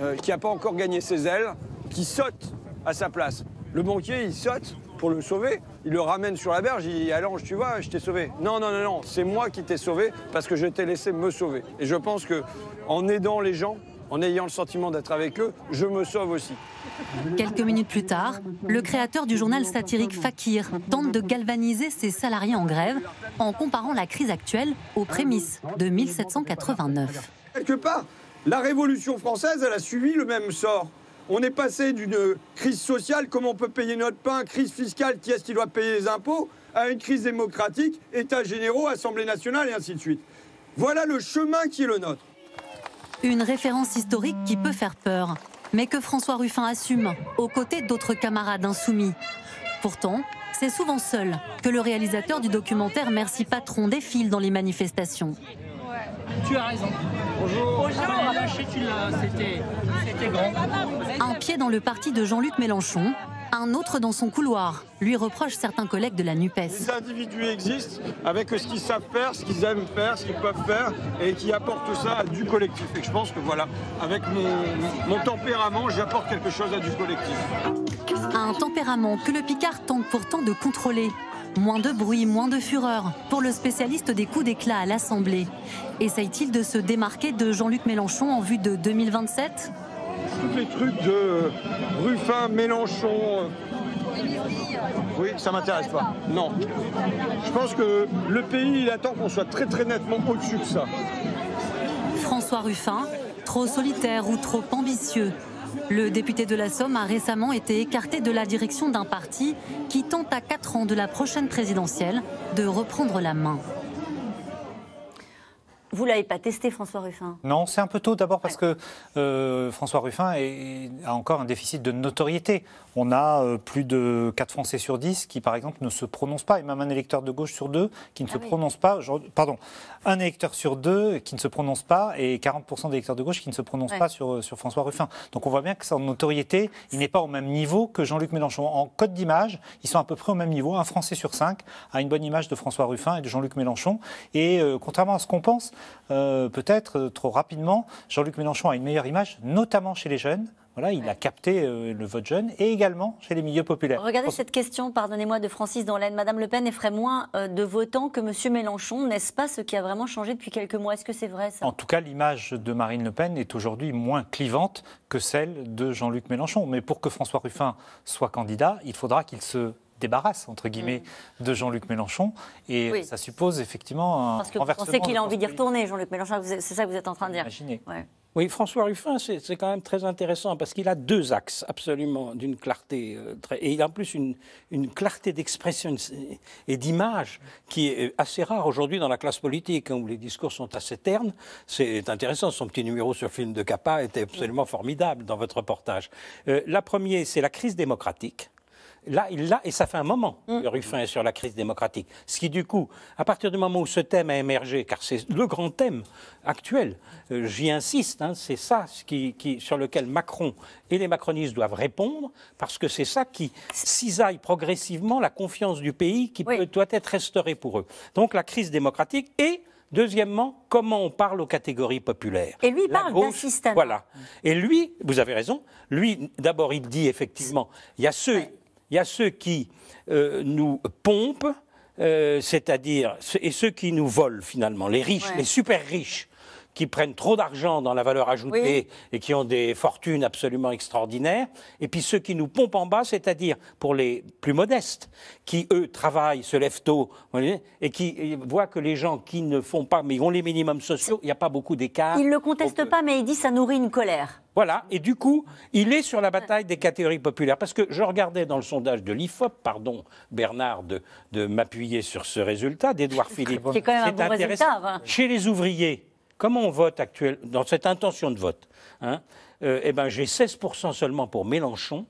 I: euh, qui n'a pas encore gagné ses ailes, qui saute à sa place. Le banquier, il saute pour le sauver, il le ramène sur la berge, il dit Allonge, tu vois, je t'ai sauvé. Non, non, non, non, c'est moi qui t'ai sauvé parce que je t'ai laissé me sauver. Et je pense que en aidant les gens, en ayant le sentiment d'être avec eux, je me sauve aussi.
G: Quelques minutes plus tard, le créateur du journal satirique Fakir tente de galvaniser ses salariés en grève en comparant la crise actuelle aux prémices de 1789.
I: Quelque part, la Révolution française, elle a suivi le même sort. On est passé d'une crise sociale, comment on peut payer notre pain, crise fiscale, qui est-ce qui doit payer les impôts, à une crise démocratique, États généraux, Assemblée nationale et ainsi de suite. Voilà le chemin qui est le nôtre.
G: Une référence historique qui peut faire peur, mais que François Ruffin assume, aux côtés d'autres camarades insoumis. Pourtant, c'est souvent seul que le réalisateur du documentaire Merci Patron défile dans les manifestations.
B: Tu as raison. Bonjour. Bonjour. Ah, c'était Un
G: pied dans le parti de Jean-Luc Mélenchon, un autre dans son couloir, lui reproche certains collègues de la NUPES. Les
I: individus existent avec ce qu'ils savent faire, ce qu'ils aiment faire, ce qu'ils peuvent faire et qui apportent ça à du collectif. Et je pense que voilà, avec mon, mon tempérament, j'apporte quelque chose à du collectif.
G: Un tempérament que le Picard tente pourtant de contrôler. Moins de bruit, moins de fureur pour le spécialiste des coups d'éclat à l'Assemblée. Essaye-t-il de se démarquer de Jean-Luc Mélenchon en vue de 2027
I: Tous les trucs de Ruffin, Mélenchon, euh, oui, ça m'intéresse pas. Non.
G: Je pense que
I: le pays, il attend qu'on soit très très nettement au-dessus de ça.
G: François Ruffin, trop solitaire ou trop ambitieux, le député de la Somme a récemment été écarté de la direction d'un parti qui tente à 4 ans de la prochaine présidentielle de reprendre la main. Vous
A: l'avez pas testé, François Ruffin
B: Non, c'est un peu tôt d'abord parce que euh, François Ruffin a encore un déficit de notoriété on a euh, plus de 4 Français sur 10 qui, par exemple, ne se prononcent pas, et même un électeur de gauche sur deux qui ne se ah prononce pas, pardon, un électeur sur deux qui ne se prononce pas, et 40% d'électeurs de gauche qui ne se prononcent pas euh, sur, François Ruffin. Donc on voit bien que son notoriété, il n'est pas au même niveau que Jean-Luc Mélenchon. En code d'image, ils sont à peu près au même niveau. Un Français sur 5 a une bonne image de François Ruffin et de Jean-Luc Mélenchon. Et euh, contrairement à ce qu'on pense, peut-être trop rapidement, Jean-Luc Mélenchon a une meilleure image, notamment chez les jeunes, voilà, il a capté euh, le vote jeune et également chez les milieux populaires. Regardez
A: cette question, pardonnez-moi, de Francis dans Madame Le Pen effraie moins euh, de votants que Monsieur Mélenchon, n'est-ce pas ce qui a vraiment changé depuis quelques mois Est-ce que c'est vrai ça
B: En tout cas, l'image de Marine Le Pen est aujourd'hui moins clivante que celle de Jean-Luc Mélenchon. Mais pour que François Ruffin soit candidat, il faudra qu'il se débarrasse entre guillemets mm. de Jean-Luc Mélenchon et ça suppose effectivement un Parce
E: que vous pensez qu'il a envie d'y
A: retourner Jean-Luc Mélenchon, c'est ça que vous êtes en train de dire. Imaginez. Ouais.
B: Oui,
E: François Ruffin, c'est quand même très intéressant parce qu'il a deux axes absolument d'une clarté. Euh, très, et il a en plus une, clarté d'expression et d'image qui est euh, assez rare aujourd'hui dans la classe politique, hein, où les discours sont assez ternes. C'est intéressant. Son petit numéro sur le film de Capa était absolument formidable dans votre reportage. Euh, la première, c'est la crise démocratique là, il l'a, et ça fait un moment, mmh. Ruffin, sur la crise démocratique. Ce qui, du coup, à partir du moment où ce thème a émergé, car c'est le grand thème actuel, euh, j'y insiste, hein, c'est ça ce qui, qui, sur lequel Macron et les macronistes doivent répondre, parce que c'est ça qui cisaille progressivement la confiance du pays qui doit être restaurée pour eux. Donc la crise démocratique et Deuxièmement, comment on parle aux catégories populaires. Et
G: lui, parle d'un système.
E: Voilà. Et lui, vous avez raison, lui, d'abord, il dit effectivement, il y a ceux il y a ceux qui euh, nous pompent, euh, c'est-à-dire, et ceux qui nous volent finalement, les riches, les super riches qui prennent trop d'argent dans la valeur ajoutée et qui ont des fortunes absolument extraordinaires, et puis ceux qui nous pompent en bas, c'est-à-dire pour les plus modestes, qui eux travaillent, se lèvent tôt, et qui euh, voient que les gens qui ne font pas, mais ont les minimums sociaux, il n'y a pas beaucoup d'écart. Il ne
A: le conteste euh, pas, mais il dit ça nourrit une colère.
E: Voilà, et du coup, il est sur la bataille des catégories populaires. Parce que je regardais dans le sondage de l'IFOP, pardon Bernard de, de m'appuyer sur ce résultat d'Edouard Philippe. C'est quand même un résultat. Chez les ouvriers, Comment on vote actuellement, dans cette intention de vote hein, euh, eh ben, J'ai 16% seulement pour Mélenchon,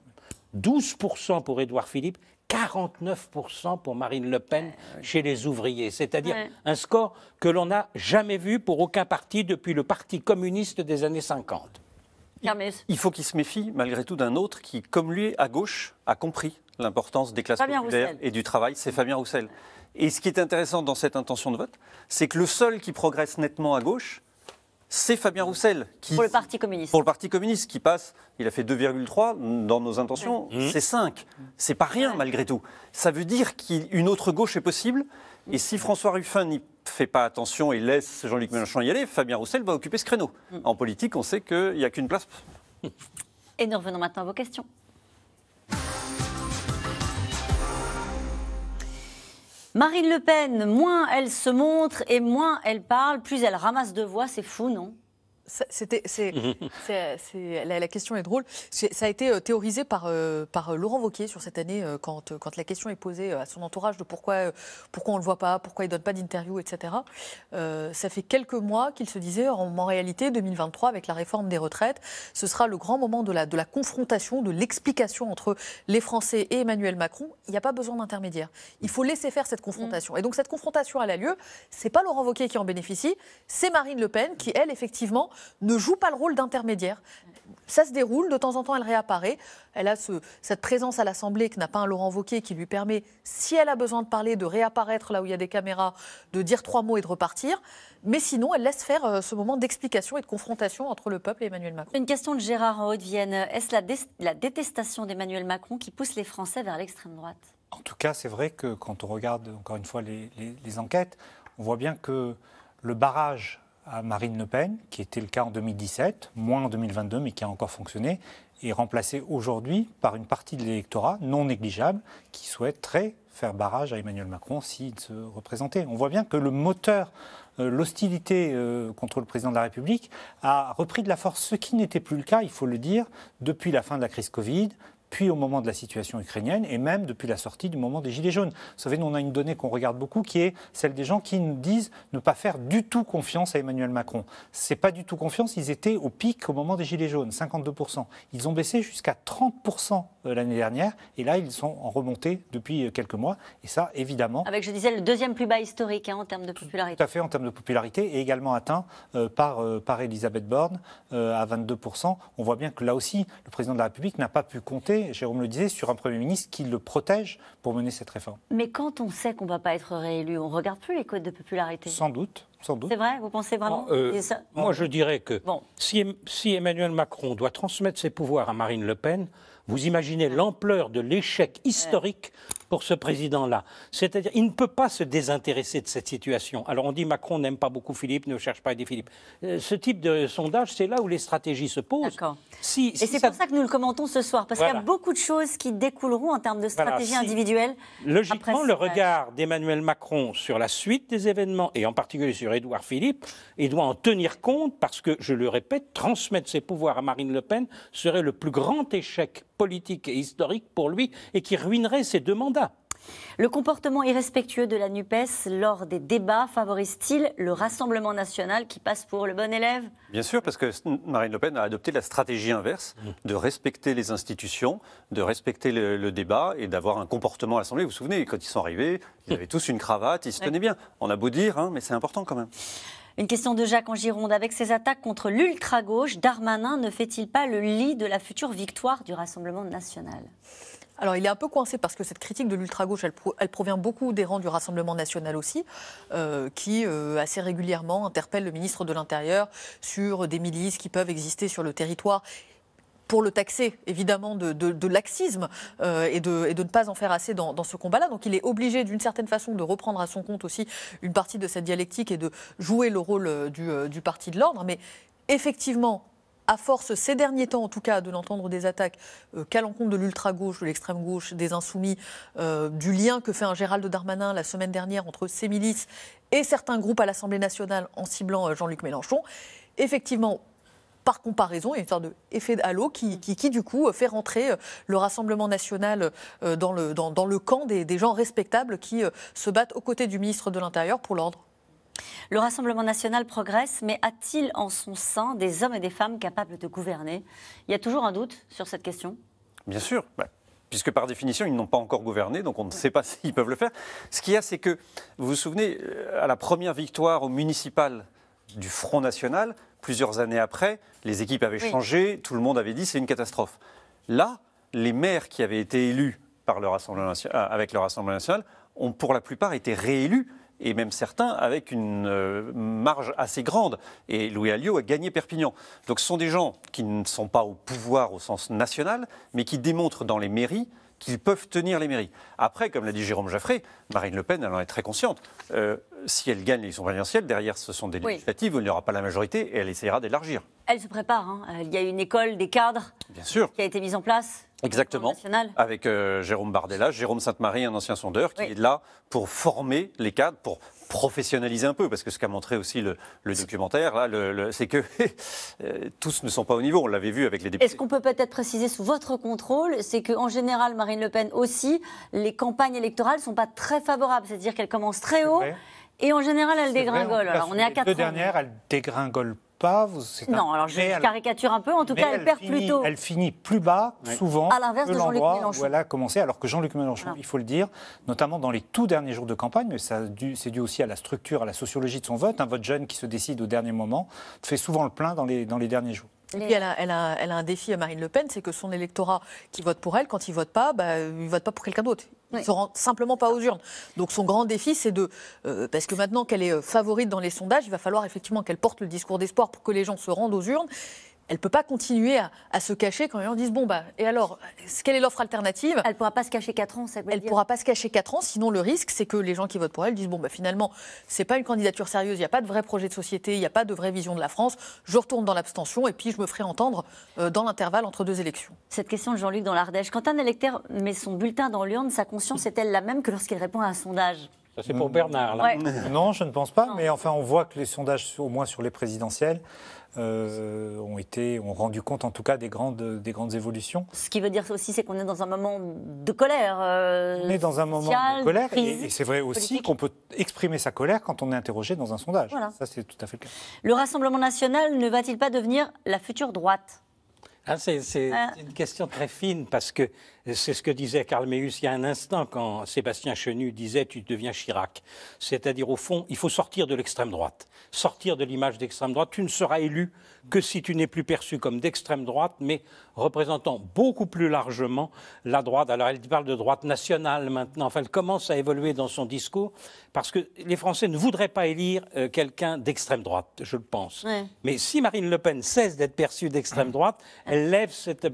E: 12% pour Édouard Philippe, 49% pour Marine Le Pen chez les ouvriers. C'est-à-dire un score que l'on n'a jamais vu pour aucun parti depuis le Parti communiste des années 50.
C: Il, faut qu'il se méfie malgré tout d'un autre qui, comme lui, à gauche, a compris l'importance des classes populaires et du travail. C'est Fabien Roussel. Et ce qui est intéressant dans cette intention de vote, c'est que le seul qui progresse nettement à gauche, c'est Fabien Roussel. pour le Parti communiste. Pour le Parti communiste, qui passe, il a fait 2,3 dans nos intentions, mmh. c'est 5. C'est pas rien malgré tout. Ça veut dire qu'une autre gauche est possible. Et si François Ruffin n'y fait pas attention et laisse Jean-Luc Mélenchon y aller, Fabien Roussel va occuper ce créneau. Mmh. En politique, on sait qu'il n'y a qu'une place.
A: Et nous revenons maintenant à vos questions. Marine Le Pen, moins elle se
D: montre et moins elle parle, plus elle ramasse de voix, c'est fou, non c'est, mhm. la, question est drôle. ça a été euh, théorisé par, euh, euh, Laurent Vauquier sur cette année quand, la question est posée à son entourage de pourquoi, pourquoi on ne le voit pas, pourquoi il ne donne pas d'interview, etc. ça fait quelques mois qu'il se disait en, réalité 2023 avec la réforme des retraites, ce sera le grand moment de la, confrontation, de l'explication entre les Français et Emmanuel Macron. Il n'y a pas besoin d'intermédiaire. Il faut laisser faire cette confrontation. Mhm. Et donc cette confrontation, elle a lieu. ce n'est pas Laurent Wauquiez qui en bénéficie, c'est Marine Le Pen qui, elle, effectivement, ne joue pas le rôle d'intermédiaire. Ça se déroule, de temps en temps, elle réapparaît. Elle a cette présence à l'Assemblée que n'a pas un Laurent Wauquiez qui lui permet, si elle a besoin de parler, de réapparaître là où il y a des caméras, de dire trois mots et de repartir. Mais sinon, elle laisse faire euh, ce moment d'explication et de confrontation entre le peuple et Emmanuel Macron.
A: Une question de Gérard Haute-Vienne. Est-ce la, détestation d'Emmanuel Macron qui pousse les Français vers l'extrême droite
B: en tout cas, c'est vrai que quand on regarde encore une fois les, enquêtes, on voit bien que le barrage à Marine Le Pen, qui était le cas en 2017, moins en 2022, mais qui a encore fonctionné, est remplacée aujourd'hui par une partie de l'électorat non négligeable qui souhaiterait faire barrage à Emmanuel Macron s'il se représentait. On voit bien que le moteur, euh, l'hostilité euh, contre le président de la République a repris de la force, ce qui n'était plus le cas, il faut le dire, depuis la fin de la crise Covid, puis au moment de la situation ukrainienne, et même depuis la sortie du moment des Gilets jaunes. Vous savez, nous, on a une donnée qu'on regarde beaucoup, qui est celle des gens qui nous disent ne pas faire du tout confiance à Emmanuel Macron. Ce n'est pas du tout confiance, ils étaient au pic au moment des Gilets jaunes, 52%. Ils ont baissé jusqu'à 30% euh, l'année dernière. Et là, ils sont en remontée depuis euh, quelques mois. Et ça, évidemment.
A: Avec, je disais, le deuxième plus bas historique hein, en termes de popularité.
B: Tout à fait, en termes de popularité, et également atteint euh, par, par Elisabeth Borne à 22%. On voit bien que là aussi, le président de la République n'a pas pu compter, Jérôme le disait, sur un Premier ministre qui le protège pour mener cette réforme.
A: Mais quand on sait qu'on ne va pas être réélu, on ne regarde plus les codes de popularité Sans doute. C'est vrai Vous pensez vraiment
B: euh, Moi, je dirais que si,
E: Emmanuel Macron doit transmettre ses pouvoirs à Marine Le Pen, vous imaginez l'ampleur de l'échec historique pour ce président-là. C'est-à-dire, il ne peut pas se désintéresser de cette situation. Alors on dit Macron n'aime pas beaucoup Philippe, ne cherche pas à aider Philippe. Euh, ce type de sondage, c'est là où les stratégies
A: se posent. D'accord. Et c'est pour ça que nous le commentons ce soir, parce qu'il y a beaucoup de choses qui découleront en termes de stratégie individuelle.
E: Logiquement, le regard d'Emmanuel Macron sur la suite des événements, et en particulier sur Édouard Philippe, il doit en tenir compte parce que, je le répète, transmettre ses pouvoirs à Marine Le Pen serait le plus grand échec politique et historique pour lui et qui ruinerait ses demandes.
A: Le comportement irrespectueux de la NUPES lors des débats favorise-t-il le Rassemblement national qui passe pour le bon élève
C: Bien sûr, parce que Marine Le Pen a adopté la stratégie inverse mm. de respecter les institutions, de respecter le, débat et d'avoir un comportement à l'Assemblée. Vous vous souvenez, quand ils sont arrivés, ils avaient tous une cravate, ils se tenaient bien. On a beau dire, hein, mais c'est important quand même.
A: Une question de Jacques en Gironde. Avec ses attaques contre l'ultra-gauche, Darmanin ne fait-il pas le lit de la future victoire du Rassemblement national
D: alors il est un peu coincé parce que cette critique de l'ultra-gauche, elle, provient beaucoup des rangs du Rassemblement national aussi, euh, qui euh, assez régulièrement interpelle le ministre de l'Intérieur sur des milices qui peuvent exister sur le territoire pour le taxer évidemment de, laxisme euh, et, de, ne pas en faire assez dans, ce combat-là. Donc il est obligé d'une certaine façon de reprendre à son compte aussi une partie de cette dialectique et de jouer le rôle du, du parti de l'ordre. Mais effectivement, à force, ces derniers temps en tout cas, de l'entendre des attaques euh, qu'à l'encontre de l'ultra-gauche, de l'extrême-gauche, des insoumis, euh, du lien que fait un Gérald Darmanin la semaine dernière entre ces milices et certains groupes à l'Assemblée nationale en ciblant euh, Jean-Luc Mélenchon, effectivement, par comparaison, il y a une sorte d'effet de halo qui, qui, du coup, fait rentrer le Rassemblement national dans le, dans, le camp des gens respectables qui se battent aux côtés du ministre de l'Intérieur pour l'ordre.
A: Le Rassemblement national progresse, mais a-t-il en son sein des hommes et des femmes capables de gouverner Il y a toujours un doute sur cette question
C: Bien sûr. Bah, puisque par définition, ils n'ont pas encore gouverné, donc on ne sait pas s'ils peuvent le faire. Ce qu'il y a, c'est que, vous vous souvenez, euh, à la première victoire au municipal du Front National, plusieurs années après, les équipes avaient changé, tout le monde avait dit c'est une catastrophe. Là, les maires qui avaient été élus euh, avec le Rassemblement national ont pour la plupart été réélus et même certains avec une euh, marge assez grande. Et Louis Alliot a gagné Perpignan. Donc ce sont des gens qui ne sont pas au pouvoir au sens national, mais qui démontrent dans les mairies qu'ils peuvent tenir les mairies. Après, comme l'a dit Jérôme Jaffré, Marine Le Pen, elle en est très consciente. Euh, si elle gagne les l'élection présidentielle, derrière, ce sont des législatives où il n'y aura pas la majorité et elle essaiera d'élargir.
A: Elle se prépare. Hein. Il y a une école des cadres qui a été mise en place.
C: Exactement, avec euh, Jérôme Bardella, Jérôme Sainte-Marie, un ancien sondeur, qui est là pour former les cadres, pour professionnaliser un peu, parce que ce qu'a montré aussi le, documentaire, là, le, c'est que euh, tous ne sont pas au niveau, on l'avait vu avec les députés. Est-ce
A: qu'on peut peut-être préciser sous votre contrôle, c'est qu'en général, Marine Le Pen aussi, les campagnes électorales ne sont pas très favorables, c'est-à-dire qu'elles commencent très haut. Et en général, elle dégringole. on Alors, on est à 4 Les deux dernières,
B: elle dégringole non, alors je,
A: caricature un peu. En tout cas, elle, perd plus plutôt.
B: Elle finit plus bas, souvent, à l'inverse Où elle a commencé, alors que Jean-Luc Mélenchon, il faut le dire, notamment dans les tout derniers jours de campagne, mais ça c'est dû aussi à la structure, à la sociologie de son vote. Un hein, vote jeune qui se décide au dernier moment fait souvent le plein dans les, dans les derniers jours.
D: Et elle, a, un défi à Marine Le Pen, c'est que son électorat qui vote pour elle, quand il vote pas, bah, il vote pas pour quelqu'un d'autre. Il ne se rend simplement pas aux urnes. Donc son grand défi, c'est de, euh, parce que maintenant qu'elle est euh, favorite dans les sondages, il va falloir effectivement qu'elle porte le discours d'espoir pour que les gens se rendent aux urnes elle ne peut pas continuer à, se cacher quand les gens disent bon bah et alors quelle est l'offre alternative Elle ne pourra pas se cacher 4 ans, ça veut Elle ne pourra pas se cacher 4 ans, sinon le risque c'est que les gens qui votent pour elle disent bon bah finalement c'est pas une candidature sérieuse, il n'y a pas de vrai projet de société, il n'y a pas de vraie vision de la France, je retourne dans l'abstention et puis je me ferai entendre euh, dans l'intervalle entre deux élections. Cette question de Jean-Luc dans l'Ardèche, quand un électeur met son bulletin
A: dans l'urne, sa conscience est-elle la même que lorsqu'il répond à un sondage
D: c'est pour Bernard, là. Non, je ne pense
B: pas. Mais enfin, on voit que les sondages, au moins sur les présidentielles, euh, ont, été, rendu compte en tout cas des grandes, des grandes évolutions. Ce
A: qui veut dire aussi, c'est qu'on est dans un moment de colère. Euh, on est dans un moment de colère, et,
B: c'est vrai aussi qu'on peut exprimer sa colère quand on est interrogé dans un sondage. Ça, c'est tout à fait le cas.
A: Le Rassemblement national ne va-t-il pas devenir la future droite
E: ah, c'est ah. une question très fine parce que c'est ce que disait Karl Meus il y a un instant quand Sébastien Chenu disait Tu deviens Chirac. C'est-à-dire, au fond, il faut sortir de l'extrême droite, sortir de l'image d'extrême droite. Tu ne seras élu que si tu n'es plus perçu comme d'extrême droite, mais représentant beaucoup plus largement la droite. Alors elle parle de droite nationale maintenant, enfin elle commence à évoluer dans son discours, parce que les Français ne voudraient pas élire euh, quelqu'un d'extrême droite, je le pense. Mais si Marine Le Pen cesse d'être perçue d'extrême droite, elle lève, cet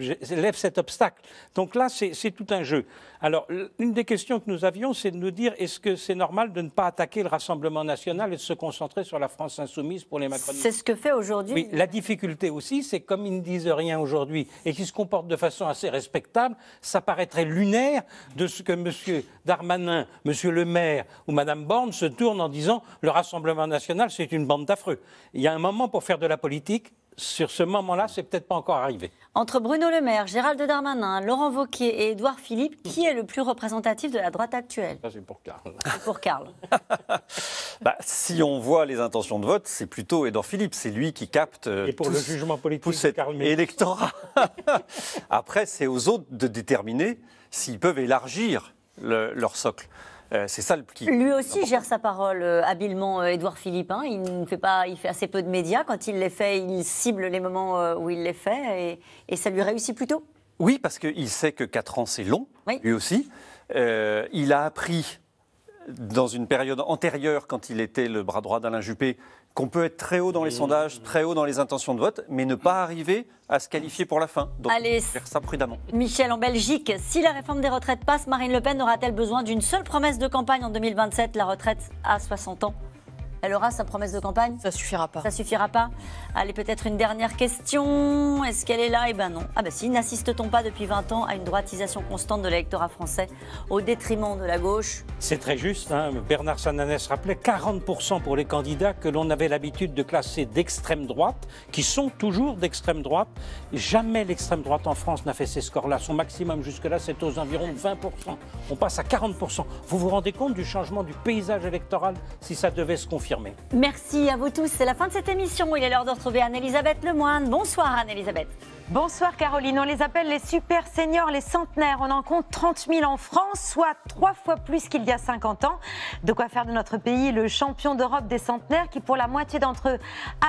E: cet obstacle. Donc là, c'est tout un jeu. Alors, une des questions que nous avions, c'est de nous dire, est-ce que c'est normal de ne pas attaquer le Rassemblement national et de se concentrer sur la France insoumise pour les Macronistes C'est ce
A: que fait aujourd'hui
E: difficulté aussi, c'est comme ils ne disent rien aujourd'hui et qui se comportent de façon assez respectable, ça paraîtrait lunaire de ce que M. Darmanin, M. Le Maire ou Mme Borne se tournent en disant le Rassemblement national, c'est une bande d'affreux. Il y a un moment pour faire de la politique, sur ce moment-là, c'est peut-être pas encore arrivé.
A: Entre Bruno Le Maire, Gérald Darmanin, Laurent Vauquier et Édouard Philippe, qui est le plus représentatif de la droite actuelle c'est pour Karl. pour Karl.
C: Bah, si on voit les intentions de vote, c'est plutôt Édouard Philippe. C'est lui qui capte. Euh, et pour le jugement politique, c'est Après, c'est aux autres de déterminer s'ils peuvent élargir leur socle. Euh, ça le Lui aussi
A: gère sa parole euh, habilement, Edouard euh, Philippe. Il ne fait pas, il fait assez peu de médias. Quand il les fait, il cible les moments où il les fait, et, ça lui réussit plutôt.
C: Oui, parce qu'il sait que 4 ans, c'est long, lui aussi. il a appris dans une période antérieure, quand il était le bras droit d'Alain Juppé, qu'on peut être très haut dans les mmh. sondages, très haut dans les intentions de vote, mais ne pas arriver à se qualifier pour la fin. Donc, Allez, faire ça prudemment.
A: Michel, en Belgique, si la réforme des retraites passe, Marine Le Pen aura-t-elle besoin d'une seule promesse de campagne en 2027, la retraite à 60 ans elle aura sa promesse de campagne Ça suffira pas. Ça suffira pas. Allez, peut-être une dernière question. Est-ce qu'elle est là Eh ben non. Ah ben si, n'assiste-t-on pas depuis 20 ans à une droitisation constante de l'électorat français au détriment de la gauche
E: C'est très juste. Hein. Bernard Sananès rappelait 40% pour les candidats que l'on avait l'habitude de classer d'extrême droite, qui sont toujours d'extrême droite. Jamais l'extrême droite en France n'a fait ces scores-là. Son maximum jusque-là, c'est aux environs de 20%. On passe à 40%. Vous vous rendez compte du changement du paysage électoral si ça devait se confirmer
A: Merci à vous tous. C'est la fin de cette émission. Il est l'heure de retrouver Anne-Elisabeth Lemoine. Bonsoir Anne-Elisabeth.
G: Bonsoir Caroline. On les appelle les super seniors, les centenaires. On en compte 30 000 en France, soit trois fois plus qu'il y a 50 ans. De quoi faire de notre pays le champion d'Europe des centenaires qui, pour la moitié d'entre eux,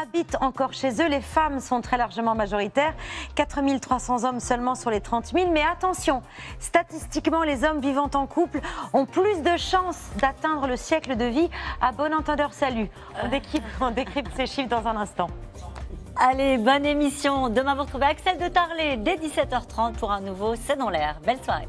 G: habitent encore chez eux. Les femmes sont très largement majoritaires.
A: 4 300 hommes seulement sur les 30 000. Mais attention, statistiquement, les hommes vivant en couple ont plus de chances d'atteindre le siècle de vie. À bon entendeur, salut. On on décrypte ces chiffres dans un instant. Allez, bonne émission. Demain, vous retrouvez Axel de Tarlé dès 17h30 pour un nouveau C'est dans l'air. Belle soirée.